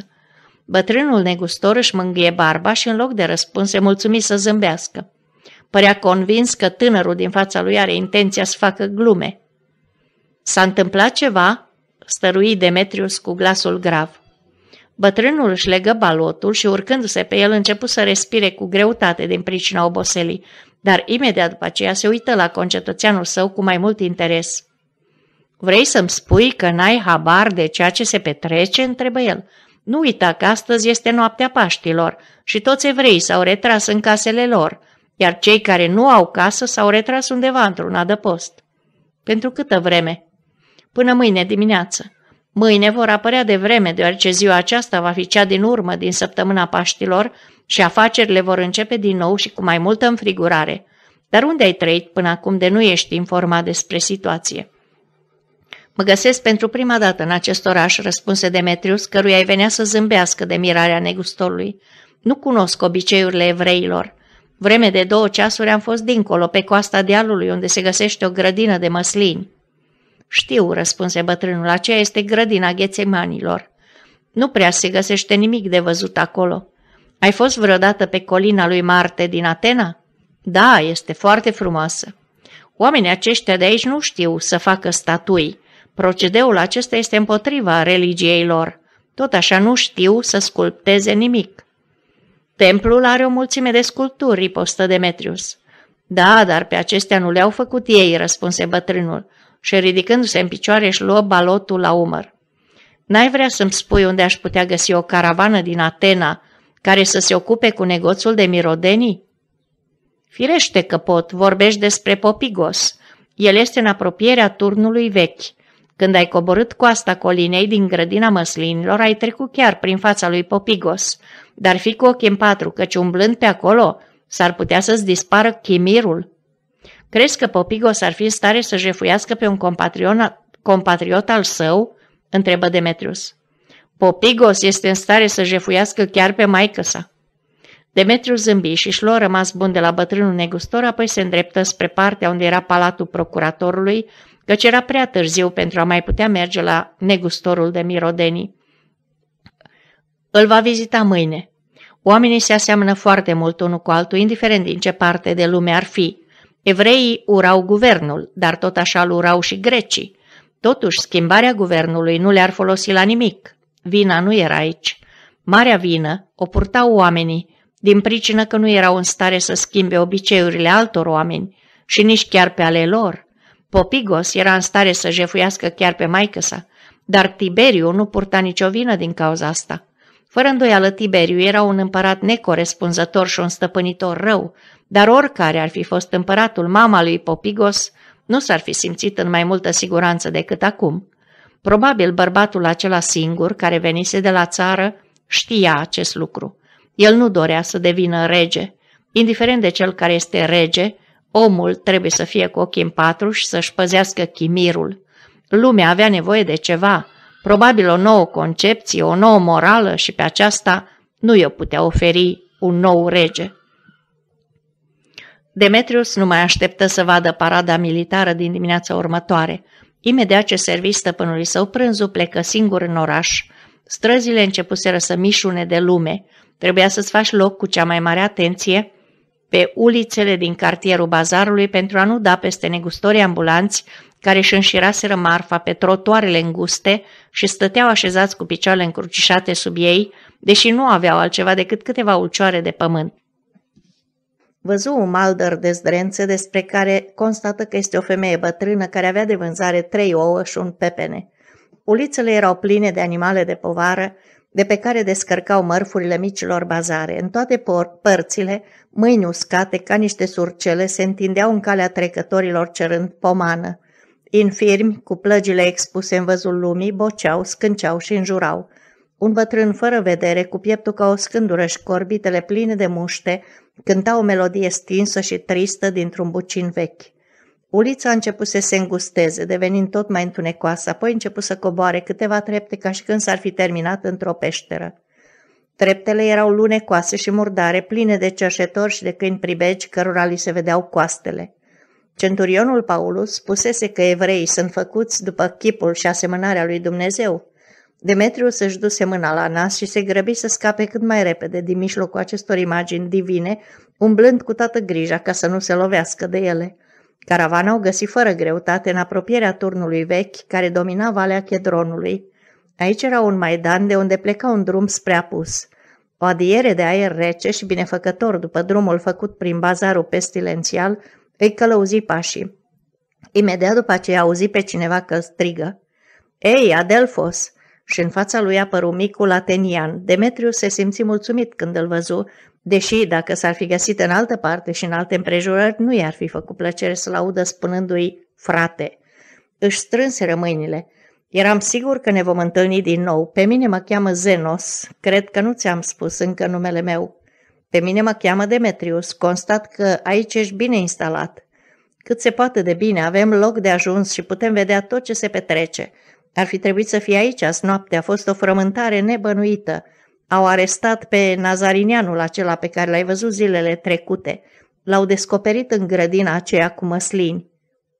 Bătrânul negustor își mângâie barba și în loc de răspuns se mulțumi să zâmbească. Părea convins că tânărul din fața lui are intenția să facă glume. S-a întâmplat ceva?" stărui Demetrius cu glasul grav. Bătrânul își legă balotul și urcându-se pe el început să respire cu greutate din pricina oboselii, dar imediat după aceea se uită la concetățeanul său cu mai mult interes. Vrei să-mi spui că n-ai habar de ceea ce se petrece?" întrebă el. Nu uita că astăzi este noaptea Paștilor și toți evreii s-au retras în casele lor, iar cei care nu au casă s-au retras undeva într-un adăpost. Pentru câtă vreme? Până mâine dimineață. Mâine vor apărea de vreme, deoarece ziua aceasta va fi cea din urmă din săptămâna Paștilor și afacerile vor începe din nou și cu mai multă înfrigurare. Dar unde ai trăit până acum de nu ești informat despre situație? Mă găsesc pentru prima dată în acest oraș, răspunse Demetrius, căruia îi venea să zâmbească de mirarea negustorului. Nu cunosc obiceiurile evreilor. Vreme de două ceasuri am fost dincolo, pe coasta dealului, unde se găsește o grădină de măslini. Știu, răspunse bătrânul, aceea este grădina ghețemanilor. Nu prea se găsește nimic de văzut acolo. Ai fost vreodată pe colina lui Marte din Atena? Da, este foarte frumoasă. Oamenii aceștia de aici nu știu să facă statui. Procedeul acesta este împotriva religiei lor. Tot așa nu știu să sculpteze nimic. Templul are o mulțime de sculpturi, ripostă Demetrius. Da, dar pe acestea nu le-au făcut ei, răspunse bătrânul și ridicându-se în picioare își luă balotul la umăr. N-ai vrea să-mi spui unde aș putea găsi o caravană din Atena care să se ocupe cu negoțul de mirodenii? Firește că pot, vorbești despre Popigos. El este în apropierea turnului vechi. Când ai coborât coasta colinei din grădina măslinilor, ai trecut chiar prin fața lui Popigos, dar fi cu ochii în patru, căci umblând pe acolo, s-ar putea să-ți dispară chimirul. Crezi că Popigos ar fi în stare să jefuiască pe un compatriot al său? întrebă Demetrius. Popigos este în stare să jefuiască chiar pe maică sa. Demetriu zâmbi și șlo rămas bun de la bătrânul negustor, apoi se îndreptă spre partea unde era palatul procuratorului, căci era prea târziu pentru a mai putea merge la negustorul de mirodenii. Îl va vizita mâine. Oamenii se aseamănă foarte mult unul cu altul, indiferent din ce parte de lume ar fi. Evreii urau guvernul, dar tot așa îl urau și grecii. Totuși, schimbarea guvernului nu le-ar folosi la nimic. Vina nu era aici. Marea vină o purtau oamenii, din pricină că nu erau în stare să schimbe obiceiurile altor oameni și nici chiar pe ale lor. Popigos era în stare să jefuiască chiar pe maică sa, dar Tiberiu nu purta nicio vină din cauza asta. Fără îndoială, Tiberiu era un împărat necorespunzător și un stăpânitor rău, dar oricare ar fi fost împăratul mama lui Popigos, nu s-ar fi simțit în mai multă siguranță decât acum. Probabil bărbatul acela singur, care venise de la țară, știa acest lucru. El nu dorea să devină rege. Indiferent de cel care este rege, Omul trebuie să fie cu ochii în patru și să-și păzească chimirul. Lumea avea nevoie de ceva, probabil o nouă concepție, o nouă morală și pe aceasta nu i-o putea oferi un nou rege. Demetrius nu mai așteptă să vadă parada militară din dimineața următoare. Imediat ce servi stăpânului său prânzul plecă singur în oraș. Străzile începuseră să mișune de lume. Trebuia să-ți faci loc cu cea mai mare atenție pe ulițele din cartierul bazarului pentru a nu da peste negustorii ambulanți care își înșiraseră marfa pe trotuarele înguste și stăteau așezați cu picioarele încrucișate sub ei, deși nu aveau altceva decât câteva ulcioare de pământ. Văzu un maldăr de zdrențe despre care constată că este o femeie bătrână care avea de vânzare trei ouă și un pepene. Ulițele erau pline de animale de povară, de pe care descărcau mărfurile micilor bazare. În toate părțile, mâini uscate ca niște surcele se întindeau în calea trecătorilor cerând pomană. Infirmi, cu plăgile expuse în văzul lumii, boceau, scânceau și înjurau. Un bătrân fără vedere, cu pieptul ca o scândură și corbitele pline de muște, cânta o melodie stinsă și tristă dintr-un bucin vechi. Ulița început să se îngusteze, devenind tot mai întunecoasă, apoi a început să coboare câteva trepte ca și când s-ar fi terminat într-o peșteră. Treptele erau lunecoase și murdare, pline de cerșetori și de câini pribegi cărora li se vedeau coastele. Centurionul Paulus spusese că evreii sunt făcuți după chipul și asemănarea lui Dumnezeu. Demetriu să-și duse mâna la nas și se grăbi să scape cât mai repede din mijlocul acestor imagini divine, umblând cu toată grija ca să nu se lovească de ele – Caravana o găsi fără greutate în apropierea turnului vechi care domina valea Chedronului. Aici era un maidan de unde pleca un drum spre apus. O adiere de aer rece și binefăcător după drumul făcut prin bazarul pestilențial îi călăuzi pașii. Imediat după aceea auzi pe cineva că strigă. Ei, Adelfos, și în fața lui apăru micul atenian. Demetriu se simți mulțumit când îl văzu, deși dacă s-ar fi găsit în altă parte și în alte împrejurări, nu i-ar fi făcut plăcere să-l audă spunându-i frate. Își strânse mâinile. Eram sigur că ne vom întâlni din nou. Pe mine mă cheamă Zenos. Cred că nu ți-am spus încă numele meu. Pe mine mă cheamă Demetrius. Constat că aici ești bine instalat. Cât se poate de bine, avem loc de ajuns și putem vedea tot ce se petrece – ar fi trebuit să fie aici azi noapte, a fost o frământare nebănuită. Au arestat pe Nazarinianul acela pe care l-ai văzut zilele trecute. L-au descoperit în grădina aceea cu măslini.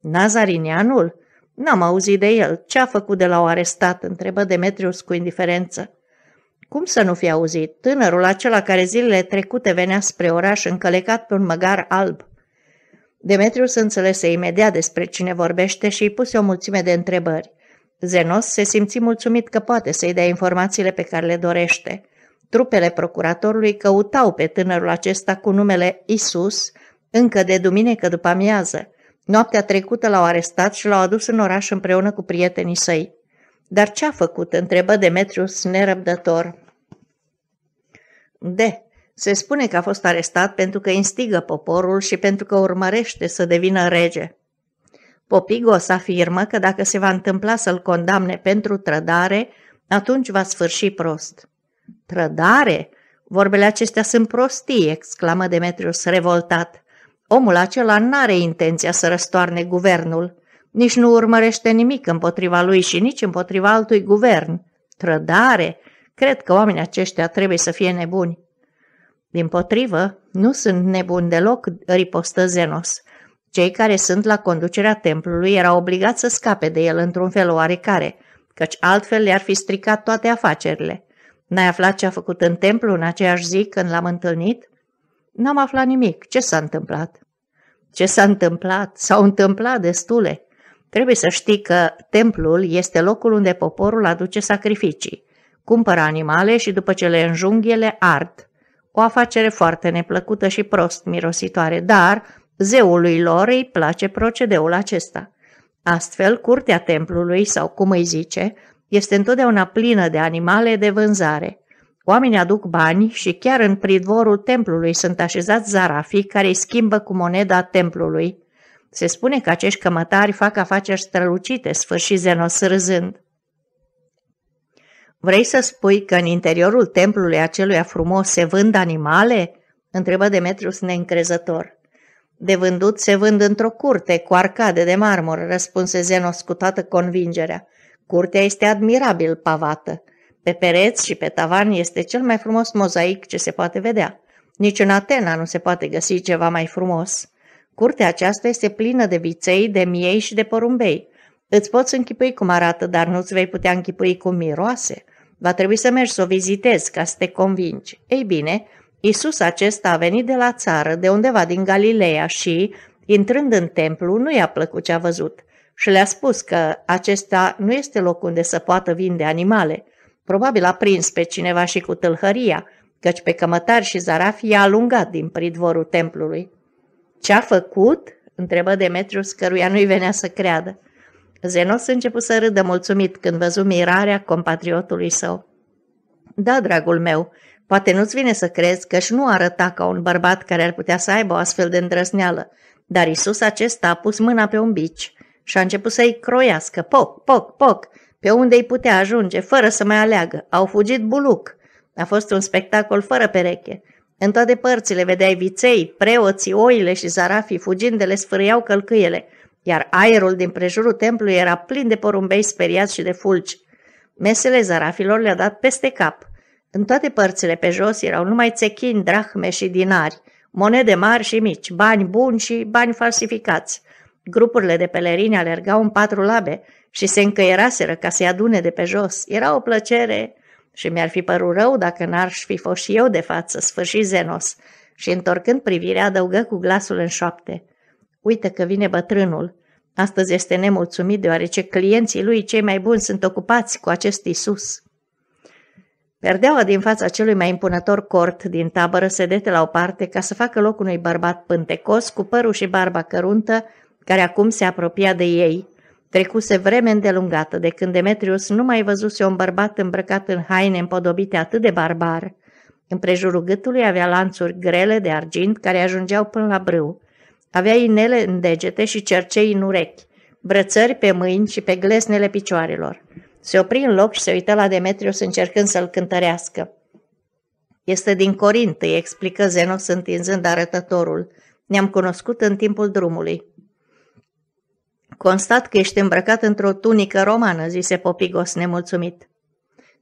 Nazarinianul? N-am auzit de el. Ce a făcut de l-au arestat? întrebă Demetrius cu indiferență. Cum să nu fi auzit? Tânărul acela care zilele trecute venea spre oraș încălecat pe un măgar alb. Demetrius înțelese imediat despre cine vorbește și îi puse o mulțime de întrebări. Zenos se simți mulțumit că poate să-i dea informațiile pe care le dorește. Trupele procuratorului căutau pe tânărul acesta cu numele Isus încă de duminică după amiază. Noaptea trecută l-au arestat și l-au adus în oraș împreună cu prietenii săi. Dar ce a făcut? întrebă Demetrius nerăbdător. De, se spune că a fost arestat pentru că instigă poporul și pentru că urmărește să devină rege. Popigos afirmă că dacă se va întâmpla să-l condamne pentru trădare, atunci va sfârși prost. Trădare? Vorbele acestea sunt prostii, exclamă Demetrius revoltat. Omul acela n-are intenția să răstoarne guvernul. Nici nu urmărește nimic împotriva lui și nici împotriva altui guvern. Trădare? Cred că oamenii aceștia trebuie să fie nebuni. Din potrivă, nu sunt nebuni deloc, ripostă Zenos. Cei care sunt la conducerea templului erau obligați să scape de el într-un fel oarecare, căci altfel le-ar fi stricat toate afacerile. N-ai aflat ce a făcut în templu în aceeași zi când l-am întâlnit? N-am aflat nimic. Ce s-a întâmplat? Ce s-a întâmplat? S-au întâmplat destule. Trebuie să știi că templul este locul unde poporul aduce sacrificii. Cumpără animale și după ce le înjunghi, le ard. O afacere foarte neplăcută și prost mirositoare, dar Zeului lor îi place procedeul acesta. Astfel, curtea templului, sau cum îi zice, este întotdeauna plină de animale de vânzare. Oamenii aduc bani și chiar în pridvorul templului sunt așezați zarafii care îi schimbă cu moneda templului. Se spune că acești cămătari fac afaceri strălucite, sfârșit Zenos râzând. Vrei să spui că în interiorul templului aceluia frumos se vând animale?" întrebă Demetrius neîncrezător. De vândut se vând într-o curte cu arcade de marmură, răspunse Zenos cu toată convingerea. Curtea este admirabil pavată. Pe pereți și pe tavan este cel mai frumos mozaic ce se poate vedea. Nici în Atena nu se poate găsi ceva mai frumos. Curtea aceasta este plină de viței, de miei și de porumbei. Îți poți închipui cum arată, dar nu-ți vei putea închipui cum miroase. Va trebui să mergi să o vizitezi ca să te convingi. Ei bine, Isus acesta a venit de la țară, de undeva din Galileea și, intrând în templu, nu i-a plăcut ce a văzut și le-a spus că acesta nu este loc unde să poată vinde animale. Probabil a prins pe cineva și cu tâlhăria, căci pe cămătari și zarafi i-a alungat din pridvorul templului. Ce-a făcut?" întrebă Demetrius, căruia nu-i venea să creadă. Zenos a început să râdă mulțumit când văzu mirarea compatriotului său. Da, dragul meu, Poate nu-ți vine să crezi că și nu arăta ca un bărbat care ar putea să aibă o astfel de îndrăzneală, dar Isus acesta a pus mâna pe un bici și a început să-i croiască, poc, poc, poc, pe unde îi putea ajunge, fără să mai aleagă. Au fugit buluc. A fost un spectacol fără pereche. În toate părțile vedeai viței, preoții, oile și zarafii fugind de le sfârâiau călcâiele, iar aerul din prejurul templului era plin de porumbei speriați și de fulgi. Mesele zarafilor le-a dat peste cap – în toate părțile pe jos erau numai țechini, drahme și dinari, monede mari și mici, bani buni și bani falsificați. Grupurile de pelerini alergau în patru labe și se încăieraseră ca să-i adune de pe jos. Era o plăcere și mi-ar fi părut rău dacă n ar fi fost și eu de față, sfârșit Zenos, și întorcând privirea adăugă cu glasul în șoapte. Uite că vine bătrânul. Astăzi este nemulțumit deoarece clienții lui cei mai buni sunt ocupați cu acest Isus. Perdeaua din fața celui mai impunător cort din tabără se dete la o parte ca să facă loc unui bărbat pântecos cu părul și barba căruntă, care acum se apropia de ei. Trecuse vreme îndelungată de când Demetrius nu mai văzuse un bărbat îmbrăcat în haine împodobite atât de barbar. În prejurul gâtului avea lanțuri grele de argint care ajungeau până la brâu. Avea inele în degete și cercei în urechi, brățări pe mâini și pe glesnele picioarelor. Se opri în loc și se uită la Demetrius încercând să-l cântărească. Este din Corint, îi explică Zenos întinzând arătătorul. Ne-am cunoscut în timpul drumului. Constat că ești îmbrăcat într-o tunică romană, zise Popigos nemulțumit.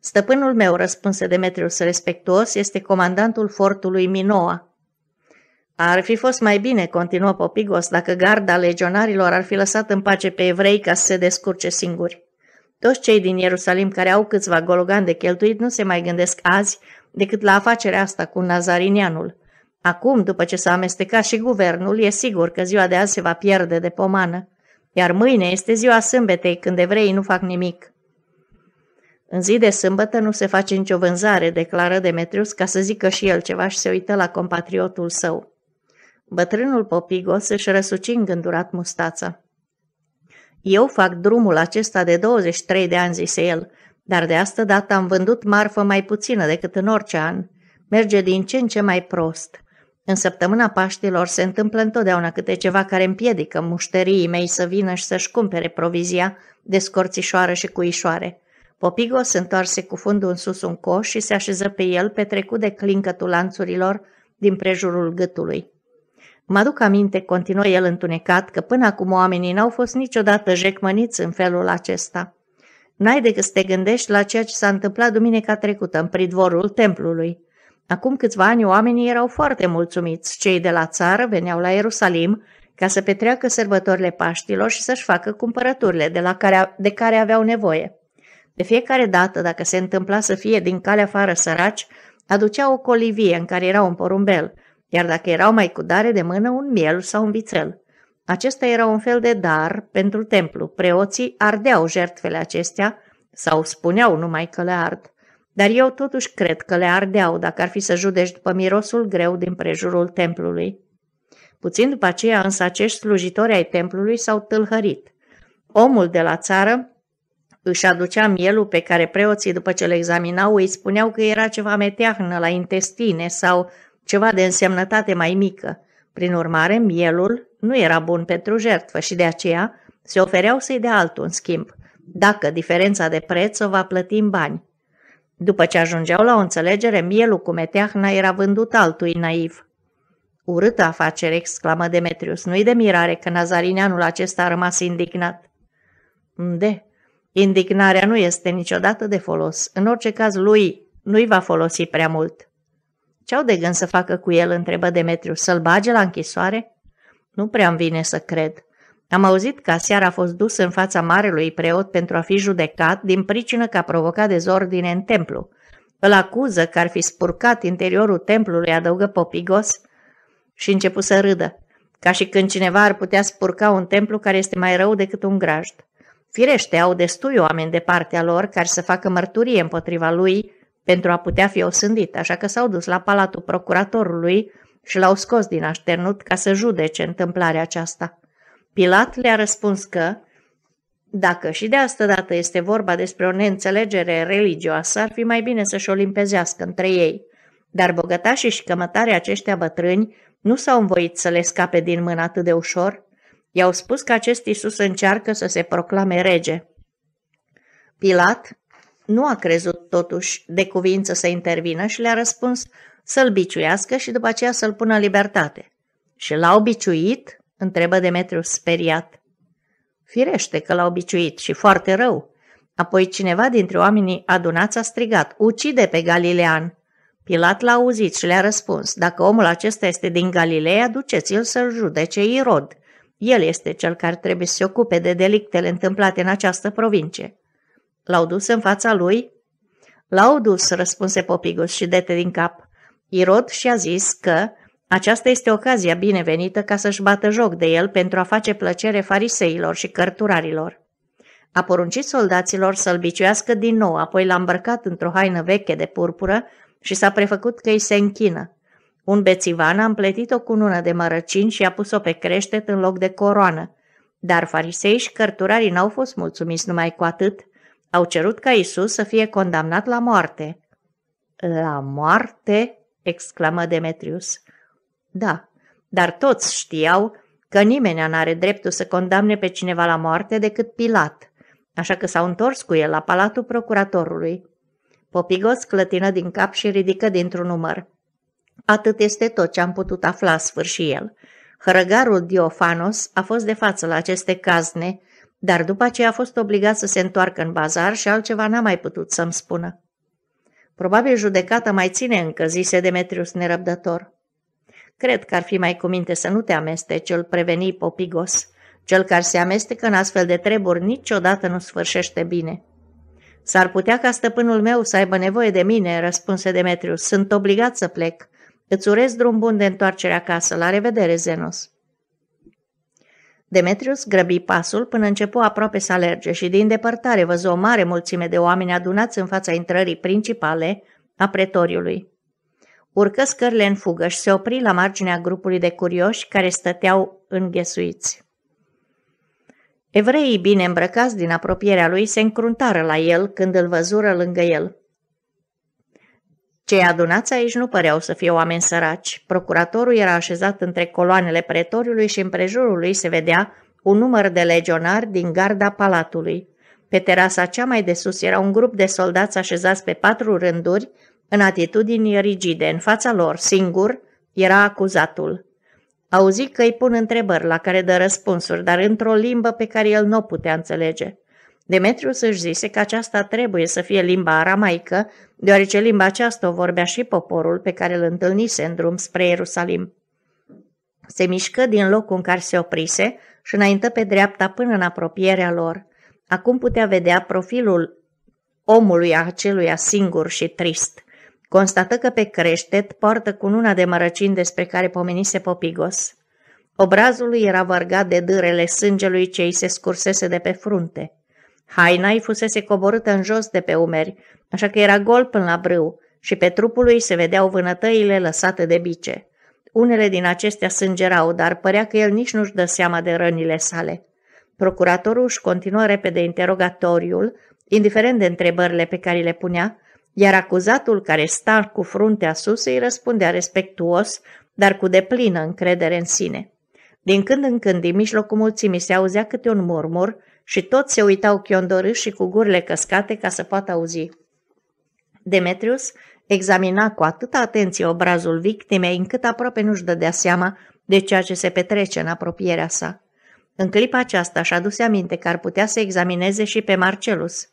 Stăpânul meu, răspunse Demetrius respectuos, este comandantul fortului Minoa. Ar fi fost mai bine, continuă Popigos, dacă garda legionarilor ar fi lăsat în pace pe evrei ca să se descurce singuri. Toți cei din Ierusalim care au câțiva gologan de cheltuit nu se mai gândesc azi decât la afacerea asta cu Nazarinianul. Acum, după ce s-a amestecat și guvernul, e sigur că ziua de azi se va pierde de pomană, iar mâine este ziua sâmbetei, când evreii nu fac nimic. În zi de sâmbătă nu se face nicio vânzare, declară Demetrius, ca să zică și el ceva și se uită la compatriotul său. Bătrânul Popigos își răsuci îngândurat mustața. Eu fac drumul acesta de 23 de ani, zise el, dar de asta dată am vândut marfă mai puțină decât în orice an. Merge din ce în ce mai prost. În săptămâna Paștilor se întâmplă întotdeauna câte ceva care împiedică mușterii mei să vină și să-și cumpere provizia de scorțișoară și cuișoare. Popigo se întoarse cu fundul în sus un coș și se așeză pe el, petrecut de clincătul lanțurilor din prejurul gâtului. Mă aduc aminte, continuă el întunecat, că până acum oamenii n-au fost niciodată jecmăniți în felul acesta. N-ai decât să te gândești la ceea ce s-a întâmplat duminica trecută în pridvorul templului. Acum câțiva ani oamenii erau foarte mulțumiți. Cei de la țară veneau la Ierusalim ca să petreacă sărbătorile Paștilor și să-și facă cumpărăturile de, la care, de care aveau nevoie. De fiecare dată, dacă se întâmpla să fie din calea afară săraci, aducea o colivie în care era un porumbel – iar dacă erau mai cu dare de mână un miel sau un vițel. Acesta era un fel de dar pentru templu. Preoții ardeau jertfele acestea sau spuneau numai că le ard. Dar eu totuși cred că le ardeau dacă ar fi să judești după mirosul greu din prejurul templului. Puțin după aceea însă acești slujitori ai templului s-au tâlhărit. Omul de la țară își aducea mielul pe care preoții după ce le examinau îi spuneau că era ceva meteahnă la intestine sau ceva de însemnătate mai mică. Prin urmare, mielul nu era bun pentru jertfă și de aceea se ofereau să-i dea altul în schimb, dacă diferența de preț o va plăti în bani. După ce ajungeau la o înțelegere, mielul cu meteahna era vândut altui naiv. Urâtă afacere, exclamă Demetrius. Nu-i de mirare că nazarineanul acesta a rămas indignat. De, indignarea nu este niciodată de folos. În orice caz, lui nu-i va folosi prea mult. Ce-au de gând să facă cu el?" întrebă Demetriu. Să-l bage la închisoare?" Nu prea am vine să cred." Am auzit că seara a fost dus în fața marelui preot pentru a fi judecat din pricină că a provocat dezordine în templu. Îl acuză că ar fi spurcat interiorul templului, adăugă popigos și început să râdă, ca și când cineva ar putea spurca un templu care este mai rău decât un grajd. Firește, au destui oameni de partea lor care să facă mărturie împotriva lui pentru a putea fi osândit, așa că s-au dus la palatul procuratorului și l-au scos din așternut ca să judece întâmplarea aceasta. Pilat le-a răspuns că, dacă și de asta dată este vorba despre o neînțelegere religioasă, ar fi mai bine să-și o limpezească între ei. Dar bogătașii și cămătarii aceștia bătrâni nu s-au învoit să le scape din mână atât de ușor. I-au spus că acest Isus încearcă să se proclame rege. Pilat nu a crezut totuși de cuvință să intervină și le-a răspuns să-l biciuiască și după aceea să-l pună în libertate. Și l-au biciuit? întrebă Demetriu speriat. Firește că l-au biciuit și foarte rău. Apoi cineva dintre oamenii adunați a strigat, ucide pe Galilean. Pilat l-a auzit și le-a răspuns, dacă omul acesta este din Galileea, duceți-l să-l judece Irod. El este cel care trebuie să se ocupe de delictele întâmplate în această provincie. L-au dus în fața lui?" L-au dus," răspunse Popigus și dete din cap. Irod și-a zis că aceasta este ocazia binevenită ca să-și bată joc de el pentru a face plăcere fariseilor și cărturarilor. A poruncit soldaților să-l biciuiască din nou, apoi l-a îmbrăcat într-o haină veche de purpură și s-a prefăcut că îi se închină. Un bețivan a împletit-o cu nună de mărăcini și a pus-o pe creștet în loc de coroană, dar farisei și cărturarii n-au fost mulțumiți numai cu atât. Au cerut ca Isus să fie condamnat la moarte. La moarte? exclamă Demetrius. Da, dar toți știau că nimeni nu are dreptul să condamne pe cineva la moarte decât Pilat, așa că s-au întors cu el la palatul procuratorului. Popigos clătină din cap și ridică dintr-un număr. Atât este tot ce am putut afla, sfârșit el. Hrăgarul Diofanos a fost de față la aceste cazne dar după aceea a fost obligat să se întoarcă în bazar și altceva n-a mai putut să-mi spună. Probabil judecata mai ține încă, zise Demetrius nerăbdător. Cred că ar fi mai cuminte să nu te amesteci, îl preveni Popigos. Cel care se amestecă în astfel de treburi niciodată nu sfârșește bine. S-ar putea ca stăpânul meu să aibă nevoie de mine, răspunse Demetrius. Sunt obligat să plec. Îți urez drum bun de întoarcere acasă. La revedere, Zenos. Demetrius grăbi pasul până începu aproape să alerge și din depărtare văzu o mare mulțime de oameni adunați în fața intrării principale a pretoriului. Urcă scările în fugă și se opri la marginea grupului de curioși care stăteau înghesuiți. Evreii bine îmbrăcați din apropierea lui se încruntară la el când îl văzură lângă el. Cei adunați aici nu păreau să fie oameni săraci. Procuratorul era așezat între coloanele pretoriului și împrejurul lui se vedea un număr de legionari din garda palatului. Pe terasa cea mai de sus era un grup de soldați așezați pe patru rânduri, în atitudini rigide. În fața lor, singur, era acuzatul. Auzi că îi pun întrebări la care dă răspunsuri, dar într-o limbă pe care el nu o putea înțelege. Demetriu își zise că aceasta trebuie să fie limba aramaică, deoarece limba aceasta o vorbea și poporul pe care îl întâlnise în drum spre Ierusalim. Se mișcă din locul în care se oprise și înaintă pe dreapta până în apropierea lor. Acum putea vedea profilul omului aceluia singur și trist. Constată că pe creștet poartă una de mărăcini despre care pomenise Popigos. Obrazul lui era vărgat de dârele sângelui ce îi se scursese de pe frunte. Haina-i fusese coborâtă în jos de pe umeri, așa că era gol până la brâu și pe trupul lui se vedeau vânătăile lăsate de bice. Unele din acestea sângerau, dar părea că el nici nu-și dă seama de rănile sale. Procuratorul își continuă repede interogatoriul, indiferent de întrebările pe care le punea, iar acuzatul care sta cu fruntea sus îi răspundea respectuos, dar cu deplină încredere în sine. Din când în când, din mijlocul mulțimii, se auzea câte un murmur, și toți se uitau și cu gurile căscate ca să poată auzi. Demetrius examina cu atâta atenție obrazul victimei încât aproape nu-și dădea seama de ceea ce se petrece în apropierea sa. În clipa aceasta și-a dus aminte că ar putea să examineze și pe Marcelus.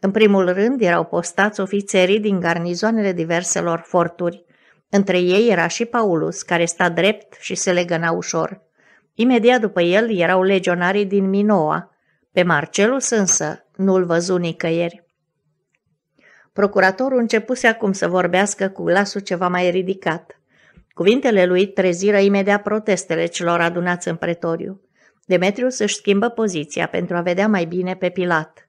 În primul rând erau postați ofițerii din garnizoanele diverselor forturi. Între ei era și Paulus, care sta drept și se legăna ușor. Imediat după el erau legionarii din Minoa, pe Marcelus însă nu-l văzu nicăieri. Procuratorul începuse acum să vorbească cu glasul ceva mai ridicat. Cuvintele lui treziră imediat protestele celor adunați în pretoriu. Demetrius își schimbă poziția pentru a vedea mai bine pe Pilat.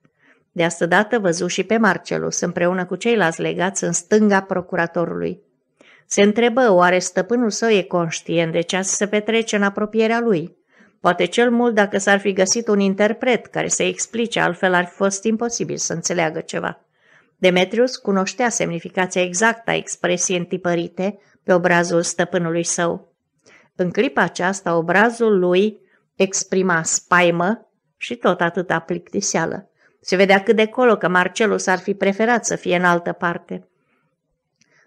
De asta dată văzu și pe Marcelus împreună cu ceilalți legați în stânga procuratorului. Se întrebă oare stăpânul său e conștient de ce să se petrece în apropierea lui. Poate cel mult dacă s-ar fi găsit un interpret care să explice, altfel ar fi fost imposibil să înțeleagă ceva. Demetrius cunoștea semnificația exactă a expresiei întipărite pe obrazul stăpânului său. În clipa aceasta, obrazul lui exprima spaimă și tot atâta plictiseală. Se vedea cât de colo că Marcelus ar fi preferat să fie în altă parte.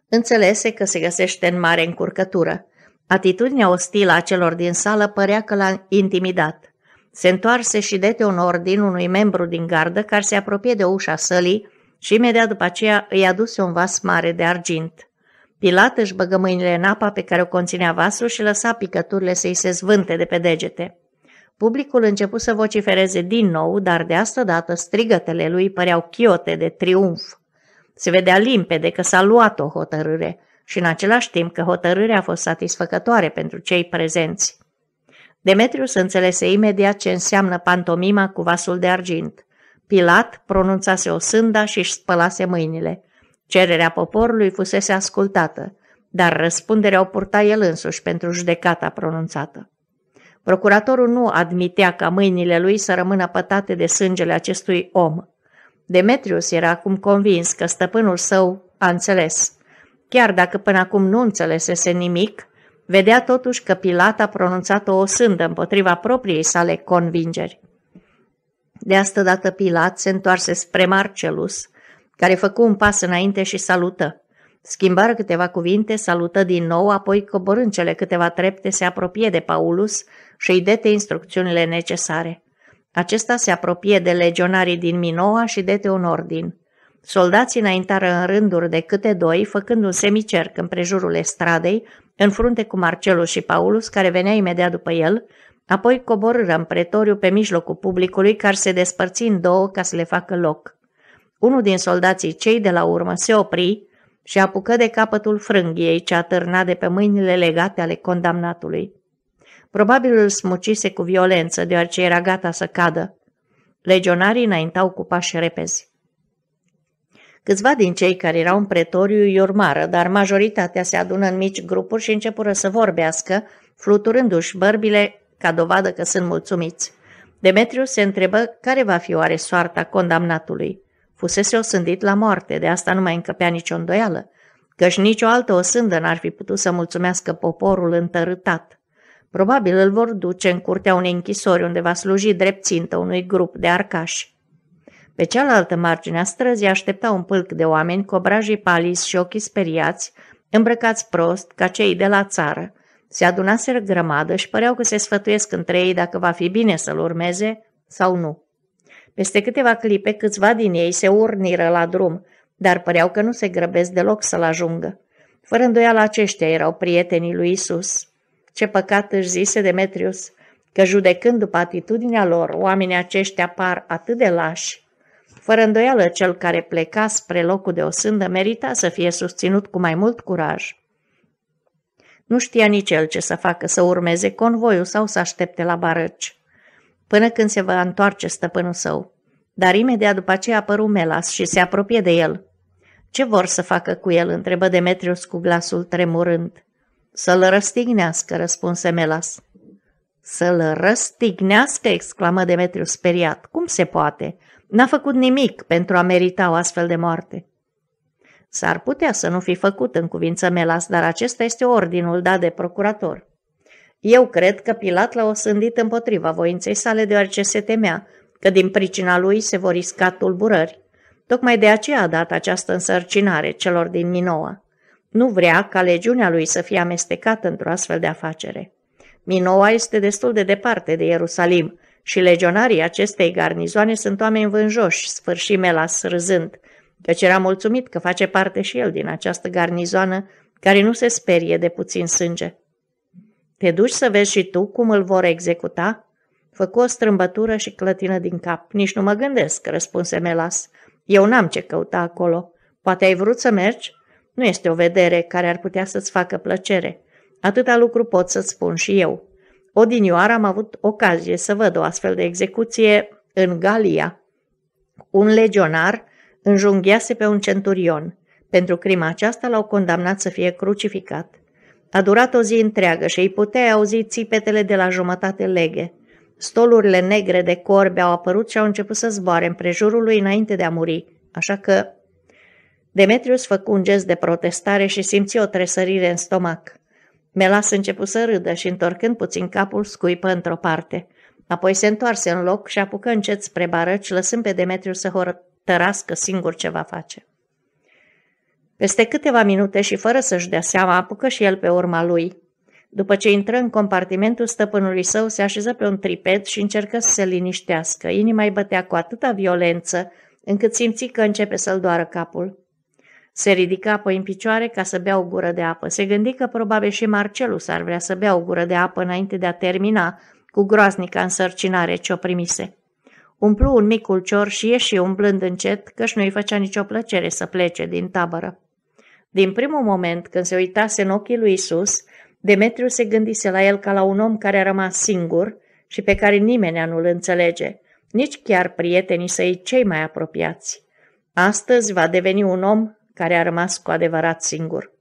Înțelese că se găsește în mare încurcătură. Atitudinea ostilă a celor din sală părea că l-a intimidat. Se întoarse și dete un ordin unui membru din gardă care se apropie de ușa sălii și imediat după aceea îi aduse un vas mare de argint. Pilat își băgă mâinile în apa pe care o conținea vasul și lăsa picăturile să-i se zvânte de pe degete. Publicul început să vocifereze din nou, dar de asta dată strigătele lui păreau chiote de triumf. Se vedea limpede că s-a luat o hotărâre – și în același timp că hotărârea a fost satisfăcătoare pentru cei prezenți. Demetrius înțelese imediat ce înseamnă pantomima cu vasul de argint. Pilat pronunțase o sânda și își spălase mâinile. Cererea poporului fusese ascultată, dar răspunderea o purta el însuși pentru judecata pronunțată. Procuratorul nu admitea ca mâinile lui să rămână pătate de sângele acestui om. Demetrius era acum convins că stăpânul său a înțeles – Chiar dacă până acum nu înțelesese nimic, vedea totuși că Pilat a pronunțat o osândă împotriva propriei sale convingeri. De asta dată Pilat se întoarse spre Marcelus, care făcu un pas înainte și salută. Schimbară câteva cuvinte, salută din nou, apoi coborând cele câteva trepte, se apropie de Paulus și îi dete instrucțiunile necesare. Acesta se apropie de legionarii din Minoa și dete un ordin. Soldații înaintară în rânduri de câte doi, făcând un semicerc prejurul estradei, în frunte cu Marcelus și Paulus, care venea imediat după el, apoi coborâră în pretoriu pe mijlocul publicului, care se despărți în două ca să le facă loc. Unul din soldații cei de la urmă se opri și apucă de capătul frânghiei ce atârna de pe mâinile legate ale condamnatului. Probabil îl smucise cu violență, deoarece era gata să cadă. Legionarii înaintau cu pași repezi. Câțiva din cei care erau în pretoriu îi urmară, dar majoritatea se adună în mici grupuri și începură să vorbească, fluturându-și bărbile ca dovadă că sunt mulțumiți. Demetriu se întrebă care va fi oare soarta condamnatului. Fusese osândit la moarte, de asta nu mai încăpea nicio îndoială, căci nicio altă osândă n-ar fi putut să mulțumească poporul întărâtat. Probabil îl vor duce în curtea unei închisori unde va sluji drept țintă unui grup de arcași. Pe cealaltă margine a străzii aștepta un pâlc de oameni cu obrajii paliți și ochii speriați, îmbrăcați prost, ca cei de la țară. Se adunaseră grămadă și păreau că se sfătuiesc între ei dacă va fi bine să-l urmeze sau nu. Peste câteva clipe, câțiva din ei se urniră la drum, dar păreau că nu se grăbesc deloc să-l ajungă. Fără îndoială aceștia erau prietenii lui Isus. Ce păcat își zise Demetrius, că judecând după atitudinea lor, oamenii aceștia par atât de lași fără îndoială, cel care pleca spre locul de osândă merita să fie susținut cu mai mult curaj. Nu știa nici el ce să facă, să urmeze convoiul sau să aștepte la barăci, până când se va întoarce stăpânul său. Dar imediat după aceea apăru Melas și se apropie de el. Ce vor să facă cu el?" întrebă Demetrius cu glasul tremurând. Să-l răstignească," răspunse Melas. Să-l răstignească?" exclamă Demetrius speriat. Cum se poate?" N-a făcut nimic pentru a merita o astfel de moarte. S-ar putea să nu fi făcut în cuvință Melas, dar acesta este ordinul dat de procurator. Eu cred că Pilat l-a osândit împotriva voinței sale, deoarece se temea că din pricina lui se vor risca tulburări. Tocmai de aceea a dat această însărcinare celor din Minoa. Nu vrea ca legiunea lui să fie amestecată într-o astfel de afacere. Minoa este destul de departe de Ierusalim, și legionarii acestei garnizoane sunt oameni vânjoși, sfârși Melas râzând, căci era mulțumit că face parte și el din această garnizoană care nu se sperie de puțin sânge. Te duci să vezi și tu cum îl vor executa?" Făcu o strâmbătură și clătină din cap. Nici nu mă gândesc," răspunse Melas. Eu n-am ce căuta acolo. Poate ai vrut să mergi? Nu este o vedere care ar putea să-ți facă plăcere. Atâta lucru pot să-ți spun și eu." odinioară am avut ocazie să văd o astfel de execuție în Galia. Un legionar înjunghiase pe un centurion. Pentru crima aceasta l-au condamnat să fie crucificat. A durat o zi întreagă și îi puteai auzi țipetele de la jumătate leghe. Stolurile negre de corbe au apărut și au început să zboare împrejurul lui înainte de a muri, așa că... Demetrius făcu un gest de protestare și simți o tresărire în stomac. Melas început să râdă și, întorcând puțin capul, scuipă într-o parte. Apoi se întoarse în loc și apucă încet spre barăci, lăsând pe Demetriu să hotărască singur ce va face. Peste câteva minute și fără să-și dea seama, apucă și el pe urma lui. După ce intră în compartimentul stăpânului său, se așeză pe un triped și încercă să se liniștească. Inima îi bătea cu atâta violență, încât simți că începe să-l doară capul. Se ridică apoi în picioare ca să bea o gură de apă. Se gândi că probabil și Marcelus ar vrea să bea o gură de apă înainte de a termina cu groaznica însărcinare ce o primise. Umplu un mic ulcior și ieși umblând încet, căci nu-i făcea nicio plăcere să plece din tabără. Din primul moment, când se uitase în ochii lui Isus, Demetriu se gândise la el ca la un om care a rămas singur și pe care nimeni nu-l înțelege, nici chiar prietenii săi cei mai apropiați. Astăzi va deveni un om care a rămas cu adevărat singur.